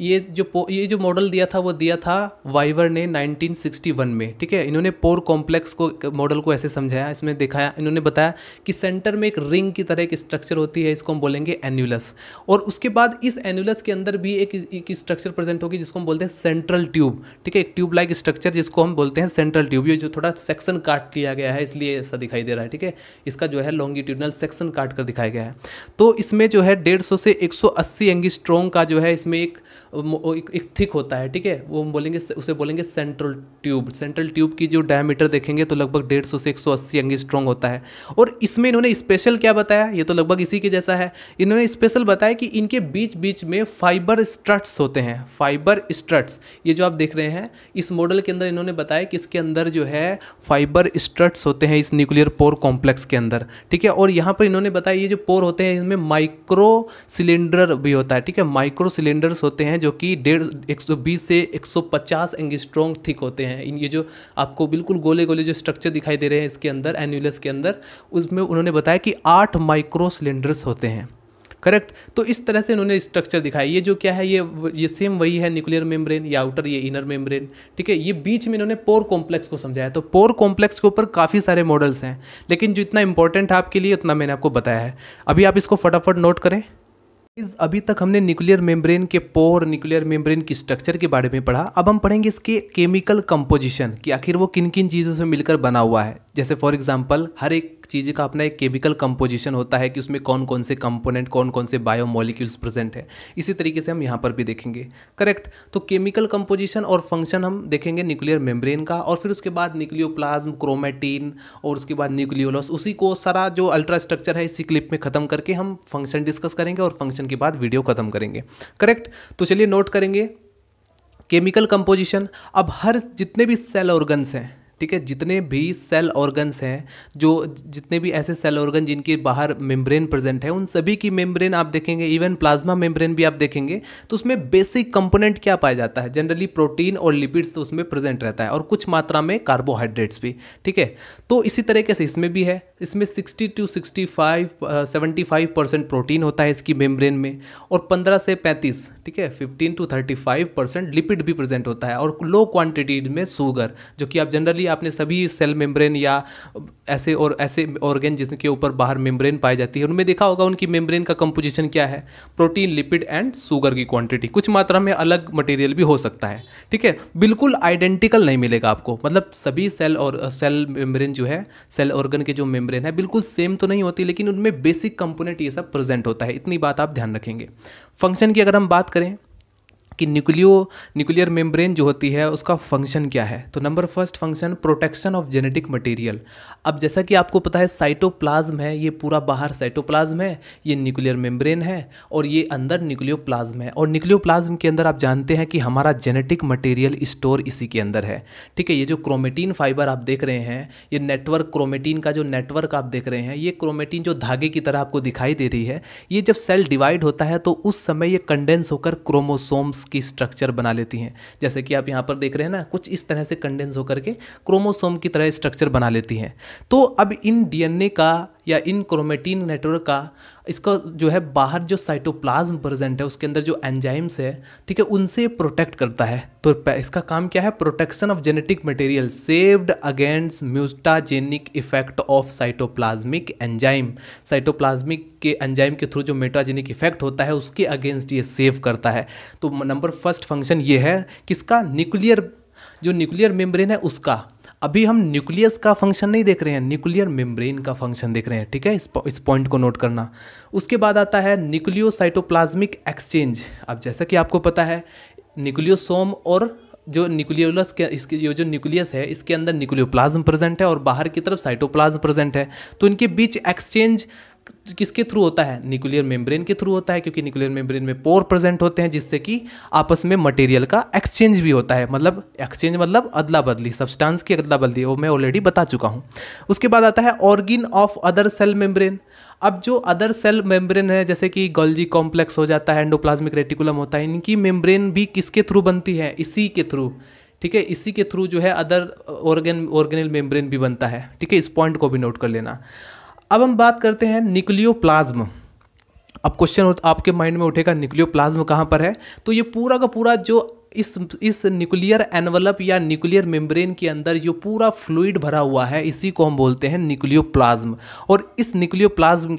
ये जो ये जो मॉडल दिया था वो दिया था वाइवर ने 1961 में ठीक है इन्होंने पोर कॉम्प्लेक्स को मॉडल को ऐसे समझाया इसमें दिखाया इन्होंने बताया कि सेंटर में एक रिंग की तरह एक स्ट्रक्चर होती है इसको हम बोलेंगे एन्यूलस और उसके बाद इस एन्यूलस के अंदर भी एक, एक स्ट्रक्चर प्रेजेंट होगी जिसको हम बोलते हैं सेंट्रल ट्यूब ठीक है एक ट्यूब लाइक स्ट्रक्चर जिसको हम बोलते हैं सेंट्रल ट्यूब ये जो थोड़ा सेक्शन काट लिया गया है इसलिए ऐसा दिखाई दे रहा है ठीक है इसका जो है लॉन्गिट्यूडनल सेक्शन काट कर दिखाया गया है तो इसमें जो है डेढ़ से एक सौ अस्सी एंगी स्ट्रोंग का जो है इसमें एक एक, थिक होता है ठीक है वो हम बोलेंगे उसे बोलेंगे सेंट्रल ट्यूब सेंट्रल ट्यूब की जो डायमीटर देखेंगे तो लगभग डेढ़ सौ से एक सौ अस्सी अंगी स्ट्रॉन्ग होता है और इसमें इन्होंने स्पेशल क्या बताया ये तो लगभग इसी के जैसा है इन्होंने स्पेशल बताया कि इनके बीच बीच में फाइबर स्ट्रट्स होते हैं फाइबर स्ट्रट्स ये जो आप देख रहे हैं इस मॉडल के अंदर इन्होंने बताया कि इसके अंदर जो है फाइबर स्ट्रट्स होते हैं इस न्यूक्लियर पोर कॉम्प्लेक्स के अंदर ठीक है और यहाँ पर इन्होंने बताया ये जो पोर होते हैं इनमें माइक्रो सिलेंडर भी होता है ठीक है माइक्रो सिलेंडर्स होते हैं हैं जो कि डेढ़ एक सौ बीस से एक सौ पचास एंगस्ट्रॉन्ग थिक होते हैं इन ये जो आपको बिल्कुल गोले गोले जो स्ट्रक्चर दिखाई दे रहे हैं इसके अंदर एन्यूलस के अंदर उसमें उन्होंने बताया कि आठ माइक्रो सिलेंडर्स होते हैं करेक्ट तो इस तरह से इन्होंने स्ट्रक्चर दिखाया ये जो क्या है ये ये सेम वही है न्यूक्लियर मेम्ब्रेन या आउटर ये इनर मेम्ब्रेन ठीक है ये बीच में इन्होंने पोर कॉम्प्लेक्स को समझाया तो पोर कॉम्प्लेक्स के ऊपर काफ़ी सारे मॉडल्स हैं लेकिन जो इतना इंपॉर्टेंट है आपके लिए उतना मैंने आपको बताया है अभी आप इसको फटाफट नोट करें इस अभी तक हमने न्यूक्लियर मेम्ब्रेन के पोर न्यूक्लियर मेम्ब्रेन की स्ट्रक्चर के बारे में पढ़ा अब हम पढ़ेंगे इसके केमिकल कंपोजिशन कि आखिर वो किन किन चीज़ों से मिलकर बना हुआ है जैसे फॉर एग्जांपल हर एक चीज़ का अपना एक केमिकल कंपोजिशन होता है कि उसमें कौन कौन से कंपोनेंट कौन कौन से बायोमोलिक्यूल्स प्रेजेंट है इसी तरीके से हम यहाँ पर भी देखेंगे करेक्ट तो केमिकल कंपोजिशन और फंक्शन हम देखेंगे न्यूक्लियर मेम्ब्रेन का और फिर उसके बाद न्यूक्लियोप्लाज्म क्रोमेटीन और उसके बाद न्यूक्लियोलस उसी को सारा जो अल्ट्रास्ट्रक्चर है इसी क्लिप में ख़त्म करके हम फंक्शन डिस्कस करेंगे और फंक्शन के बाद वीडियो ख़त्म करेंगे करेक्ट तो चलिए नोट करेंगे केमिकल कंपोजिशन अब हर जितने भी सेल ऑर्गन्स हैं ठीक है जितने भी सेल ऑर्गन्स हैं जो जितने भी ऐसे सेल ऑर्गन जिनके बाहर मेम्ब्रेन प्रेजेंट है उन सभी की मेम्ब्रेन आप देखेंगे इवन प्लाज्मा मेम्ब्रेन भी आप देखेंगे तो उसमें बेसिक कंपोनेंट क्या पाया जाता है जनरली प्रोटीन और लिपिड्स तो उसमें प्रेजेंट रहता है और कुछ मात्रा में कार्बोहाइड्रेट्स भी ठीक है तो इसी तरीके से इसमें भी है इसमें sixty two sixty five seventy five percent protein होता है इसकी मेम्ब्रेन में और पंद्रह से पैंतीस ठीक है fifteen to thirty five percent lipid भी प्रेजेंट होता है और लो क्वान्टिटी में शुगर जो कि आप जनरली आपने सभी सेल मेम्ब्रेन या ऐसे और ऐसे ऑर्गेन जिसके ऊपर बाहर मेम्ब्रेन पाई जाती है उनमें देखा होगा उनकी मेम्ब्रेन का कंपोजिशन क्या है प्रोटीन लिपिड एंड शुगर की क्वांटिटी कुछ मात्रा में अलग मटेरियल भी हो सकता है ठीक है बिल्कुल आइडेंटिकल नहीं मिलेगा आपको मतलब सभी सेल और सेल मेम्ब्रेन जो है सेल ऑर्गन के जो मेम्ब्रेन है बिल्कुल सेम तो नहीं होती लेकिन उनमें बेसिक कंपोनेंट ये सब प्रेजेंट होता है इतनी बात आप ध्यान रखेंगे फंक्शन की अगर हम बात करें कि न्यूक्लियो न्यूक्लियर मेम्ब्रेन जो होती है उसका फंक्शन क्या है तो number first function protection of genetic material अब जैसा कि आपको पता है साइटोप्लाज्म है ये पूरा बाहर साइटोप्लाज्म है ये न्यूक्लियर मेम्ब्रेन है और ये अंदर न्यूक्लियो है और न्यूक्लियो के अंदर आप जानते हैं कि हमारा जेनेटिक मटेरियल स्टोर इसी के अंदर है ठीक है ये जो क्रोमेटीन फाइबर आप देख रहे हैं ये नेटवर्क क्रोमेटीन का जो नेटवर्क आप देख रहे हैं ये क्रोमेटीन जो धागे की तरह आपको दिखाई दे रही है ये जब सेल डिवाइड होता है तो उस समय ये कंडेंस होकर क्रोमोसोम्स की स्ट्रक्चर बना लेती हैं जैसे कि आप यहाँ पर देख रहे हैं ना कुछ इस तरह से कंडेंस होकर के क्रोमोसोम की तरह स्ट्रक्चर बना लेती हैं तो अब इन डीएनए का या इन क्रोमेटीन नेटवर्क का इसका जो है बाहर जो साइटोप्लाज्म प्रेजेंट है उसके अंदर जो एंजाइम्स है ठीक है उनसे प्रोटेक्ट करता है तो इसका काम क्या है protection of genetic material saved against mutagenic effect of cytoplasmic enzyme cytoplasmic के एंजाइम के थ्रू जो मेटाजेनिक इफेक्ट होता है उसके अगेंस्ट ये सेव करता है तो नंबर फर्स्ट फंक्शन ये है किसका न्यूक्लियर जो न्यूक्लियर मेम्ब्रेन है उसका अभी हम न्यूक्लियस का फंक्शन नहीं देख रहे हैं न्यूक्लियर मेम्ब्रेन का फंक्शन देख रहे हैं ठीक है इस, इस पॉइंट को नोट करना उसके बाद आता है न्यूक्लियोसाइटोप्लाज्मिक एक्सचेंज अब जैसा कि आपको पता है न्यूक्लियोसोम और जो न्यूक्लियोलस के इसके ये जो न्यूक्लियस है इसके अंदर न्यूक्लियोप्लाज्म प्रेजेंट है और बाहर की तरफ साइटोप्लाज्म प्रेजेंट है तो इनके बीच एक्सचेंज किसके थ्रू होता है न्यूक्लियर मेम्ब्रेन के थ्रू होता है क्योंकि न्यूक्लियर मेम्ब्रेन में पोर प्रेजेंट होते हैं जिससे कि आपस में मटेरियल का एक्सचेंज भी होता है मतलब एक्सचेंज मतलब अदला बदली सब्सटेंस की अदला बदली वो मैं ऑलरेडी बता चुका हूँ उसके बाद आता है origin of other cell membrane अब जो अदर सेल मेम्ब्रेन है जैसे कि गोल्जी कॉम्प्लेक्स हो जाता है एंडोप्लाज्मिक रेटिकुलम होता है इनकी मेम्ब्रेन भी किसके थ्रू बनती है इसी के थ्रू ठीक है इसी के थ्रू जो है अदर ऑर्गेन ऑर्गेनल मेम्ब्रेन भी बनता है ठीक है इस पॉइंट को भी नोट कर लेना अब हम बात करते हैं प्लाज्म अब क्वेश्चन आपके माइंड में उठेगा निक्लियोप्लाज्म कहाँ पर है तो ये पूरा का पूरा जो इस इस न्यूक्लियर एनवलप या न्यूक्लियर मेम्ब्रेन के अंदर जो पूरा फ्लूड भरा हुआ है इसी को हम बोलते हैं न्यूक्लियो और इस न्यूक्लियो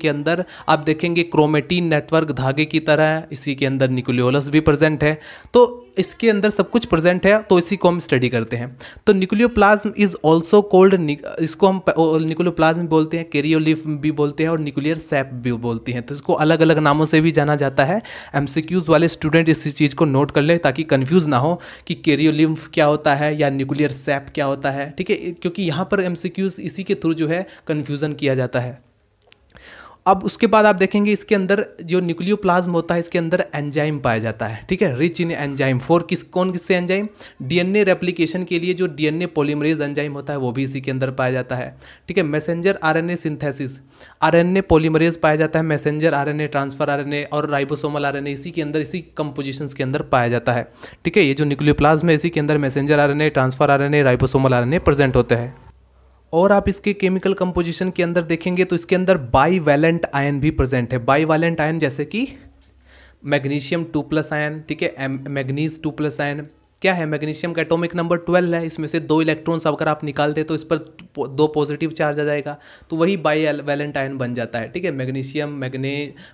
के अंदर आप देखेंगे क्रोमेटीन नेटवर्क धागे की तरह है इसी के अंदर न्यूक्लियोलस भी प्रेजेंट है तो इसके अंदर सब कुछ प्रेजेंट है तो इसी को हम स्टडी करते हैं तो प्लाज्म इज ऑल्सो कोल्ड इसको हम प्लाज्म बोलते हैं केरियोलिफ भी बोलते हैं और न्यूक्लियर सैप भी बोलते हैं तो इसको अलग अलग नामों से भी जाना जाता है एमसीक्यूज वाले स्टूडेंट इसी चीज़ को नोट कर ले ताकि कन्फ्यूज कंफ्यूज ना हो कि केरियोलिम्फ क्या होता है या न्यूक्लियर सैप क्या होता है ठीक है क्योंकि यहाँ पर एम इसी के थ्रू जो है कन्फ्यूज़न किया जाता है अब उसके बाद आप देखेंगे इसके अंदर जो न्यूक्लियो होता है इसके अंदर एंजाइम पाया जाता है ठीक है रिच इन एंजाइम फोर किस कौन किससे एंजाइम डीएनए रेप्लीकेशन के लिए जो डीएनए पॉलीमरेज एंजाइम होता है वो भी इसी के अंदर पाया जाता है ठीक है messenger R synthesis R polymerase पाया जाता है मैसेंजर आर ट्रांसफर आर और राइबोसोमल आर इसी के अंदर इसी कंपोजिशन के अंदर पाया जाता है ठीक है ये जो न्यूक्लियो है इसी के अंदर messenger RNA transfer R ribosomal RNA present होते हैं और आप इसके केमिकल कंपोजिशन के अंदर देखेंगे तो इसके अंदर बाई वैलेंट आयन भी प्रेजेंट है बाई वैलेंट आयन जैसे कि मैग्नीशियम टू प्लस आयन ठीक है मैग्नीज टू प्लस आयन क्या है मैग्नीशियम का एटॉमिक नंबर ट्वेल्व है इसमें से दो इलेक्ट्रॉन्स अगर आप निकाल दें तो इस पर दो पॉजिटिव चार्ज आ जाएगा तो वही बाई वैलेंट आयन बन जाता है ठीक है मैग्नीशियम मैग्ने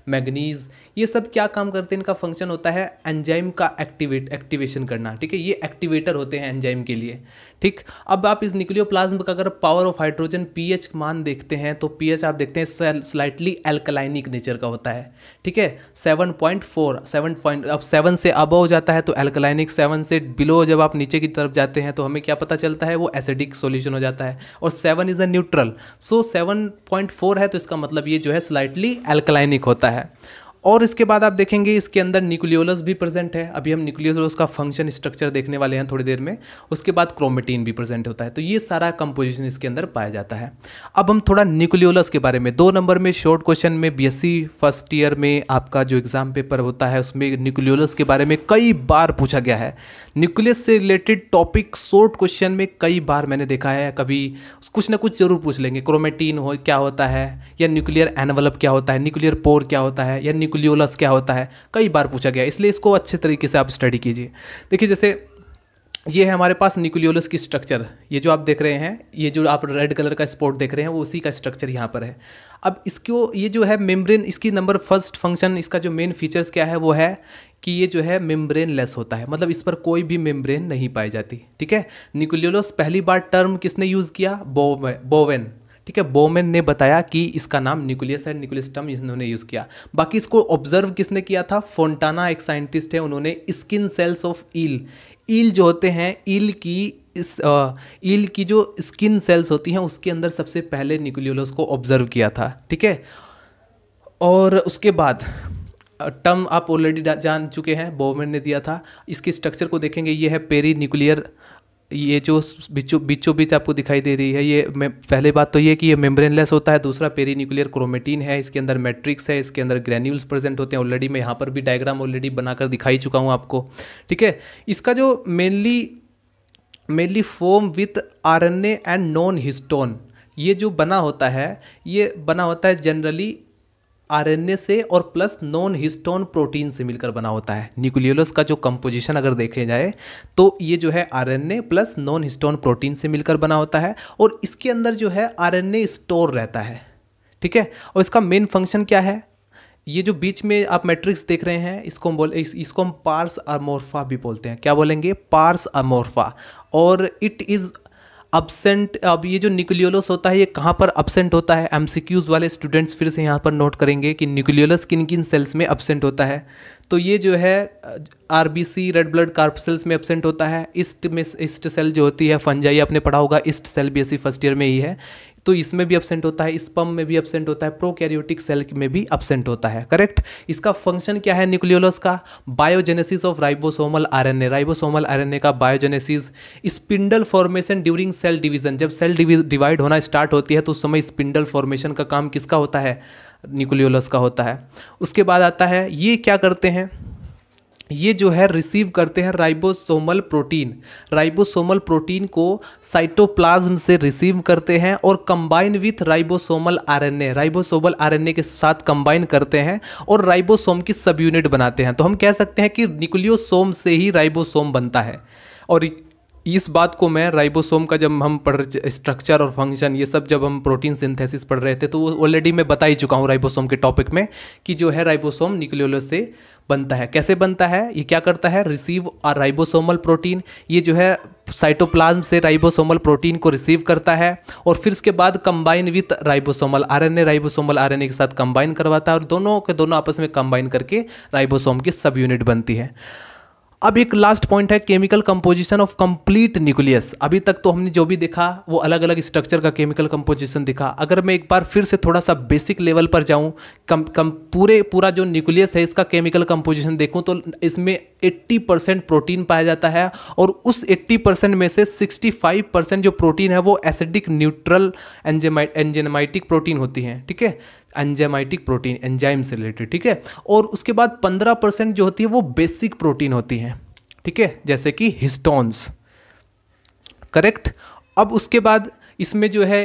मैग्नीज ये सब क्या काम करते हैं इनका फंक्शन होता है एंजाइम का एक्टिवेट एक्टिवेशन करना ठीक है ये एक्टिवेटर होते हैं एंजाइम के लिए ठीक अब आप इस प्लाज्म का अगर पावर ऑफ हाइड्रोजन पीएच मान देखते हैं तो पीएच आप देखते हैं स्लाइटली एल्कलाइनिक नेचर का होता है ठीक है seven point four seven point अब सेवन से अब हो जाता है तो एल्कलाइनिक सेवन से बिलो जब आप नीचे की तरफ जाते हैं तो हमें क्या पता चलता है वो एसिडिक सोल्यूशन हो जाता है और seven is a neutral so seven point four है तो इसका मतलब ये जो है स्लाइटली एल्कलाइनिक होता है और इसके बाद आप देखेंगे इसके अंदर न्यूक्लियोलस भी प्रेजेंट है अभी हम न्यूक्लियोलस का फंक्शन स्ट्रक्चर देखने वाले हैं थोड़ी देर में उसके बाद क्रोमेटीन भी प्रेजेंट होता है तो ये सारा कंपोजिशन इसके अंदर पाया जाता है अब हम थोड़ा न्यूक्लियोलस के बारे में दो नंबर में शॉर्ट क्वेश्चन में बी फर्स्ट ईयर में आपका जो एग्ज़ाम पेपर होता है उसमें न्यूक्लियोलस के बारे में कई बार पूछा गया है न्यूक्लियस से रिलेटेड टॉपिक शॉर्ट क्वेश्चन में कई बार मैंने देखा है कभी कुछ ना कुछ जरूर पूछ लेंगे क्रोमेटीन हो क्या होता है या न्यूक्लियर एनवलप क्या होता है न्यूक्लियर पोर क्या होता है या फुनिकुलियोलस क्या होता है कई बार पूछा गया इसलिए इसको अच्छे तरीके से आप स्टडी कीजिए देखिए जैसे ये है हमारे पास निकुलियोलस की स्ट्रक्चर ये जो आप देख रहे हैं ये जो आप रेड कलर का स्पॉट देख रहे हैं वो उसी का स्ट्रक्चर यहाँ पर है अब इसको ये जो है मेम्ब्रेन इसकी नंबर फर्स्ट फंक्शन इसका जो मेन फीचर्स क्या है वो है कि ये जो है मेम्ब्रेन लेस होता है मतलब इस पर कोई भी मेम्ब्रेन नहीं पाई जाती ठीक है निकुलियोलस पहली बार टर्म किसने यूज़ किया बोवेन ठीक है बोमेन ने बताया कि इसका नाम न्यूक्लियस है न्यूक्लियस टर्म इन्होंने यूज़ किया बाकी इसको ऑब्जर्व किसने किया था फोन्टाना एक साइंटिस्ट है उन्होंने skin cells of eel eel जो होते हैं ईल की इस ईल की जो स्किन सेल्स होती हैं उसके अंदर सबसे पहले न्यूक्लियोलस को ऑब्जर्व किया था ठीक है और उसके बाद टर्म आप ऑलरेडी जान चुके हैं बोवमेंट ने दिया था इसके स्ट्रक्चर को देखेंगे ये है पेरी न्यूक्लियर ये जो बीचों बीचों बीच आपको दिखाई दे रही है ये पहले बात तो ये कि ये मेम्ब्रेनलेस होता है दूसरा पेरी न्यूक्लियर क्रोमेटीन है इसके अंदर मैट्रिक्स है इसके अंदर ग्रैन्यूल्स प्रेजेंट होते हैं ऑलरेडी मैं यहाँ पर भी डायग्राम ऑलरेडी बनाकर दिखाई चुका हूँ आपको ठीक है इसका जो mainly mainly form with R and non histone ये जो बना होता है ये बना होता है जनरली आरएनए से और प्लस नॉन हिस्टोन प्रोटीन से मिलकर बना होता है न्यूक्लियोलस का जो कंपोजिशन अगर देखे जाए तो ये जो है RNA plus non histone protein से मिलकर बना होता है और इसके अंदर जो है आरएनए स्टोर रहता है ठीक है और इसका मेन फंक्शन क्या है ये जो बीच में आप मैट्रिक्स देख रहे हैं इसको हम बोल इस, इसको हम पार्स अमोरफा भी बोलते हैं क्या बोलेंगे पार्स अमोर्फा और इट इज़ अबसेंट अब ये जो न्यूक्लियोलस होता है ये कहाँ पर अब्सेंट होता है एम वाले स्टूडेंट्स फिर से यहाँ पर नोट करेंगे कि न्यूक्लियोलस किन किन सेल्स में अब्सेंट होता है तो ये जो है आर रेड ब्लड कार्प सेल्स में एबसेंट होता है ईस्ट में ईस्ट सेल जो होती है फंजाई आपने पढ़ा होगा yeast cell B first year में ही है तो इसमें भी अपसेंट होता है स्पम में भी अपसेंट होता है प्रोकैरियोटिक सेल में भी अपसेंट होता है करेक्ट इसका फंक्शन क्या है न्यूक्लियोलस का biogenesis of ribosomal RNA ribosomal RNA का biogenesis spindle formation during cell division जब सेल डिवाइड होना स्टार्ट होती है तो उस समय स्पिंडल फॉर्मेशन का काम किसका होता है न्यूक्लियोलस का होता है उसके बाद आता है ये क्या करते हैं ये जो है रिसीव करते हैं राइबोसोमल प्रोटीन राइबोसोमल प्रोटीन को साइटोप्लाज्म से रिसीव करते हैं और combine with ribosomal RNA ribosomal RNA के साथ कंबाइन करते हैं और राइबोसोम की सब यूनिट बनाते हैं तो हम कह सकते हैं कि न्यूक्लियोसोम से ही राइबोसोम बनता है और इस बात को मैं राइबोसोम का जब हम पढ़ स्ट्रक्चर और फंक्शन ये सब जब हम प्रोटीन सिंथेसिस पढ़ रहे थे तो वो ऑलरेडी मैं बता ही चुका हूँ राइबोसोम के टॉपिक में कि जो है राइबोसोम निकलियोलो से बनता है कैसे बनता है ये क्या करता है रिसीव और राइबोसोमल प्रोटीन ये जो है साइटोप्लाज्म से राइबोसोमल प्रोटीन को रिसीव करता है और फिर उसके बाद combine with ribosomal RNA ribosomal RNA के साथ कंबाइन करवाता है और दोनों के दोनों आपस में कंबाइन करके राइबोसोम की सब यूनिट बनती है अब एक लास्ट पॉइंट है chemical composition of complete nucleus अभी तक तो हमने जो भी देखा वो अलग अलग स्ट्रक्चर का केमिकल कंपोजिशन दिखा अगर मैं एक बार फिर से थोड़ा सा बेसिक लेवल पर जाऊं कम कम पूरे पूरा जो न्यूक्लियस है इसका केमिकल कंपोजिशन देखूं तो इसमें 80 परसेंट प्रोटीन पाया जाता है और उस 80 परसेंट में से 65 परसेंट जो प्रोटीन है वो एसिडिक न्यूट्रल एंजेमाइटिक प्रोटीन होती हैं ठीक है एंजाइमाइटिक प्रोटीन एंजाइम से रिलेटेड ठीक है और उसके बाद पंद्रह परसेंट जो होती है वो बेसिक प्रोटीन होती हैं ठीक है जैसे कि हिस्टोन्स करेक्ट अब उसके बाद इसमें जो है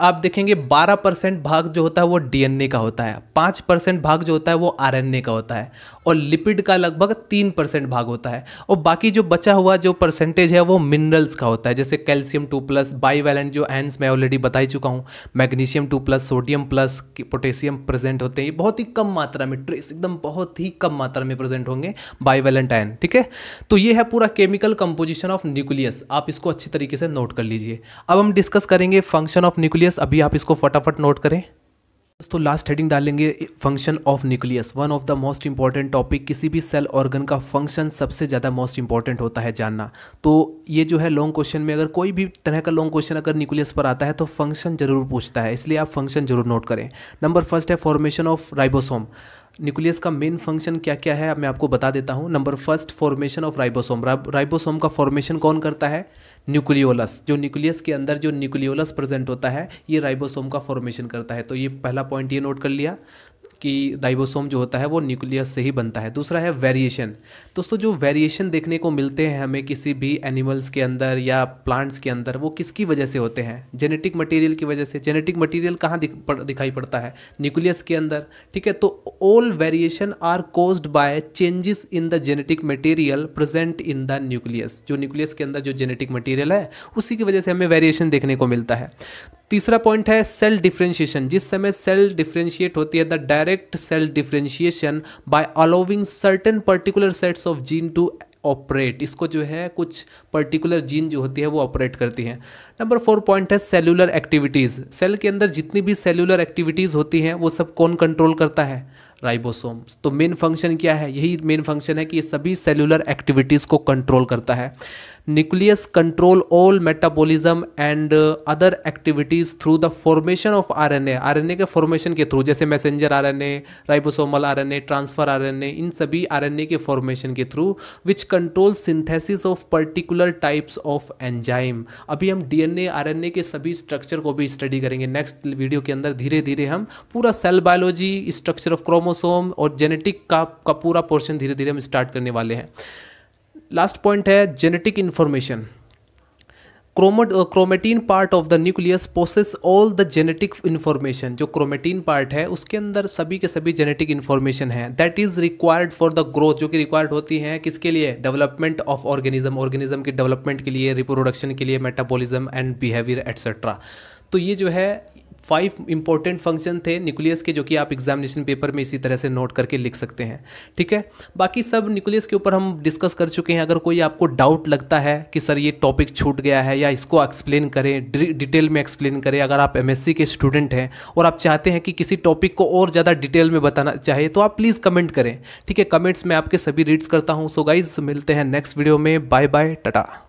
आप देखेंगे 12 परसेंट भाग जो होता है वो डीएनए का होता है 5 परसेंट भाग जो होता है वो आरएनए का होता है और लिपिड का लगभग 3 परसेंट भाग होता है और बाकी जो बचा हुआ जो परसेंटेज है वो मिनरल्स का होता है जैसे कैल्शियम टू प्लस बाईवैलेंट जो एंड्स मैं ऑलरेडी बताई चुका हूँ magnesium two plus sodium plus potassium present होते हैं ये बहुत ही कम मात्रा में ट्रेस एकदम बहुत ही कम मात्रा में प्रेजेंट होंगे बाईवैलेंट एन ठीक है तो ये है पूरा केमिकल कंपोजिशन ऑफ न्यूक्लियस आप इसको अच्छी तरीके से नोट कर लीजिए अब हम डिस्कस करेंगे फंक्शन ऑफ न्यूक्लियस न्यूक्लियस अभी आप इसको फटाफट नोट करें दोस्तों लास्ट हेडिंग डालेंगे function of nucleus one of the most important topic किसी भी सेल ऑर्गन का फंक्शन सबसे ज़्यादा मोस्ट इंपॉर्टेंट होता है जानना तो ये जो है लॉन्ग क्वेश्चन में अगर कोई भी तरह का लॉन्ग क्वेश्चन अगर न्यूक्लियस पर आता है तो फंक्शन जरूर पूछता है इसलिए आप फंक्शन जरूर नोट करें नंबर फर्स्ट है फॉर्मेशन ऑफ राइबोसोम न्यूक्लियस का मेन फंक्शन क्या क्या है मैं आपको बता देता हूँ number first formation of ribosome ribosome का फॉर्मेशन कौन करता है न्यूक्लियोलस जो न्यूक्लियस के अंदर जो न्यूक्लियोलस प्रेजेंट होता है ये राइबोसोम का फॉर्मेशन करता है तो ये पहला पॉइंट ये नोट कर लिया कि राइबोसोम जो होता है वो न्यूक्लियस से ही बनता है दूसरा है वेरिएशन दोस्तों जो वेरिएशन देखने को मिलते हैं हमें किसी भी एनिमल्स के अंदर या प्लांट्स के अंदर वो किसकी वजह से होते हैं जेनेटिक मटेरियल की वजह से जेनेटिक मटेरियल कहाँ दिख, पड़, दिखाई पड़ता है न्यूक्लियस के अंदर ठीक है तो all variation are cause by changes in the genetic material present in the nucleus जो न्यूक्लियस के अंदर जो जेनेटिक मटेरियल है उसी की वजह से हमें वेरिएशन देखने को मिलता है तीसरा पॉइंट है सेल डिफ्रेंशिएशन जिस समय सेल डिफ्रेंशिएट होती है the direct correct cell differentiation by allowing certain particular sets of gene to operate इसको जो है कुछ पर्टिकुलर जीन जो होती है वो ऑपरेट करती हैं नंबर फोर पॉइंट है सेलुलर एक्टिविटीज़ सेल के अंदर जितनी भी सेलुलर एक्टिविटीज़ होती हैं वो सब कौन कंट्रोल करता है राइबोसोम्स तो मेन फंक्शन क्या है यही मेन फंक्शन है कि ये सभी सेलुलर एक्टिविटीज़ को कंट्रोल करता है nucleus control all metabolism and other activities through the formation of RNA RNA के फॉर्मेशन के थ्रू जैसे messenger RNA ribosomal RNA transfer RNA इन सभी आरएनए के फॉर्मेशन के through which control synthesis of particular types of enzyme अभी हम DNA RNA के सभी स्ट्रक्चर को भी स्टडी करेंगे नेक्स्ट वीडियो के अंदर धीरे धीरे हम पूरा cell biology structure of chromosome और जेनेटिक का का पूरा पोर्शन धीरे धीरे हम स्टार्ट करने वाले हैं लास्ट पॉइंट है जेनेटिक इन्फॉर्मेशन क्रोमट chromatin part of the nucleus process all the genetic information जो क्रोमेटीन पार्ट है उसके अंदर सभी के सभी जेनेटिक इन्फॉर्मेशन है that is required for the growth जो कि रिक्वायर्ड होती है किसके लिए डेवलपमेंट ऑफ ऑर्गेनिज्म ऑर्गेनिज्म के डेवलपमेंट के लिए रिप्रोडक्शन के लिए मेटाबॉलिज्म एंड बिहेवियर एट्सेट्रा तो ये जो है फाइव इंपॉर्टेंट फंक्शन थे न्यूक्लियस के जो कि आप एग्जामिनेशन पेपर में इसी तरह से नोट करके लिख सकते हैं ठीक है बाकी सब न्यूक्लियस के ऊपर हम डिस्कस कर चुके हैं अगर कोई आपको डाउट लगता है कि सर ये टॉपिक छूट गया है या इसको एक्सप्लेन करें डिटेल में एक्सप्लेन करें अगर आप एम के स्टूडेंट हैं और आप चाहते हैं कि किसी टॉपिक को और ज़्यादा डिटेल में बताना चाहिए तो आप प्लीज़ कमेंट करें ठीक है कमेंट्स में आपके सभी रीड्स करता हूँ सो गाइज मिलते हैं नेक्स्ट वीडियो में बाय बाय टाटा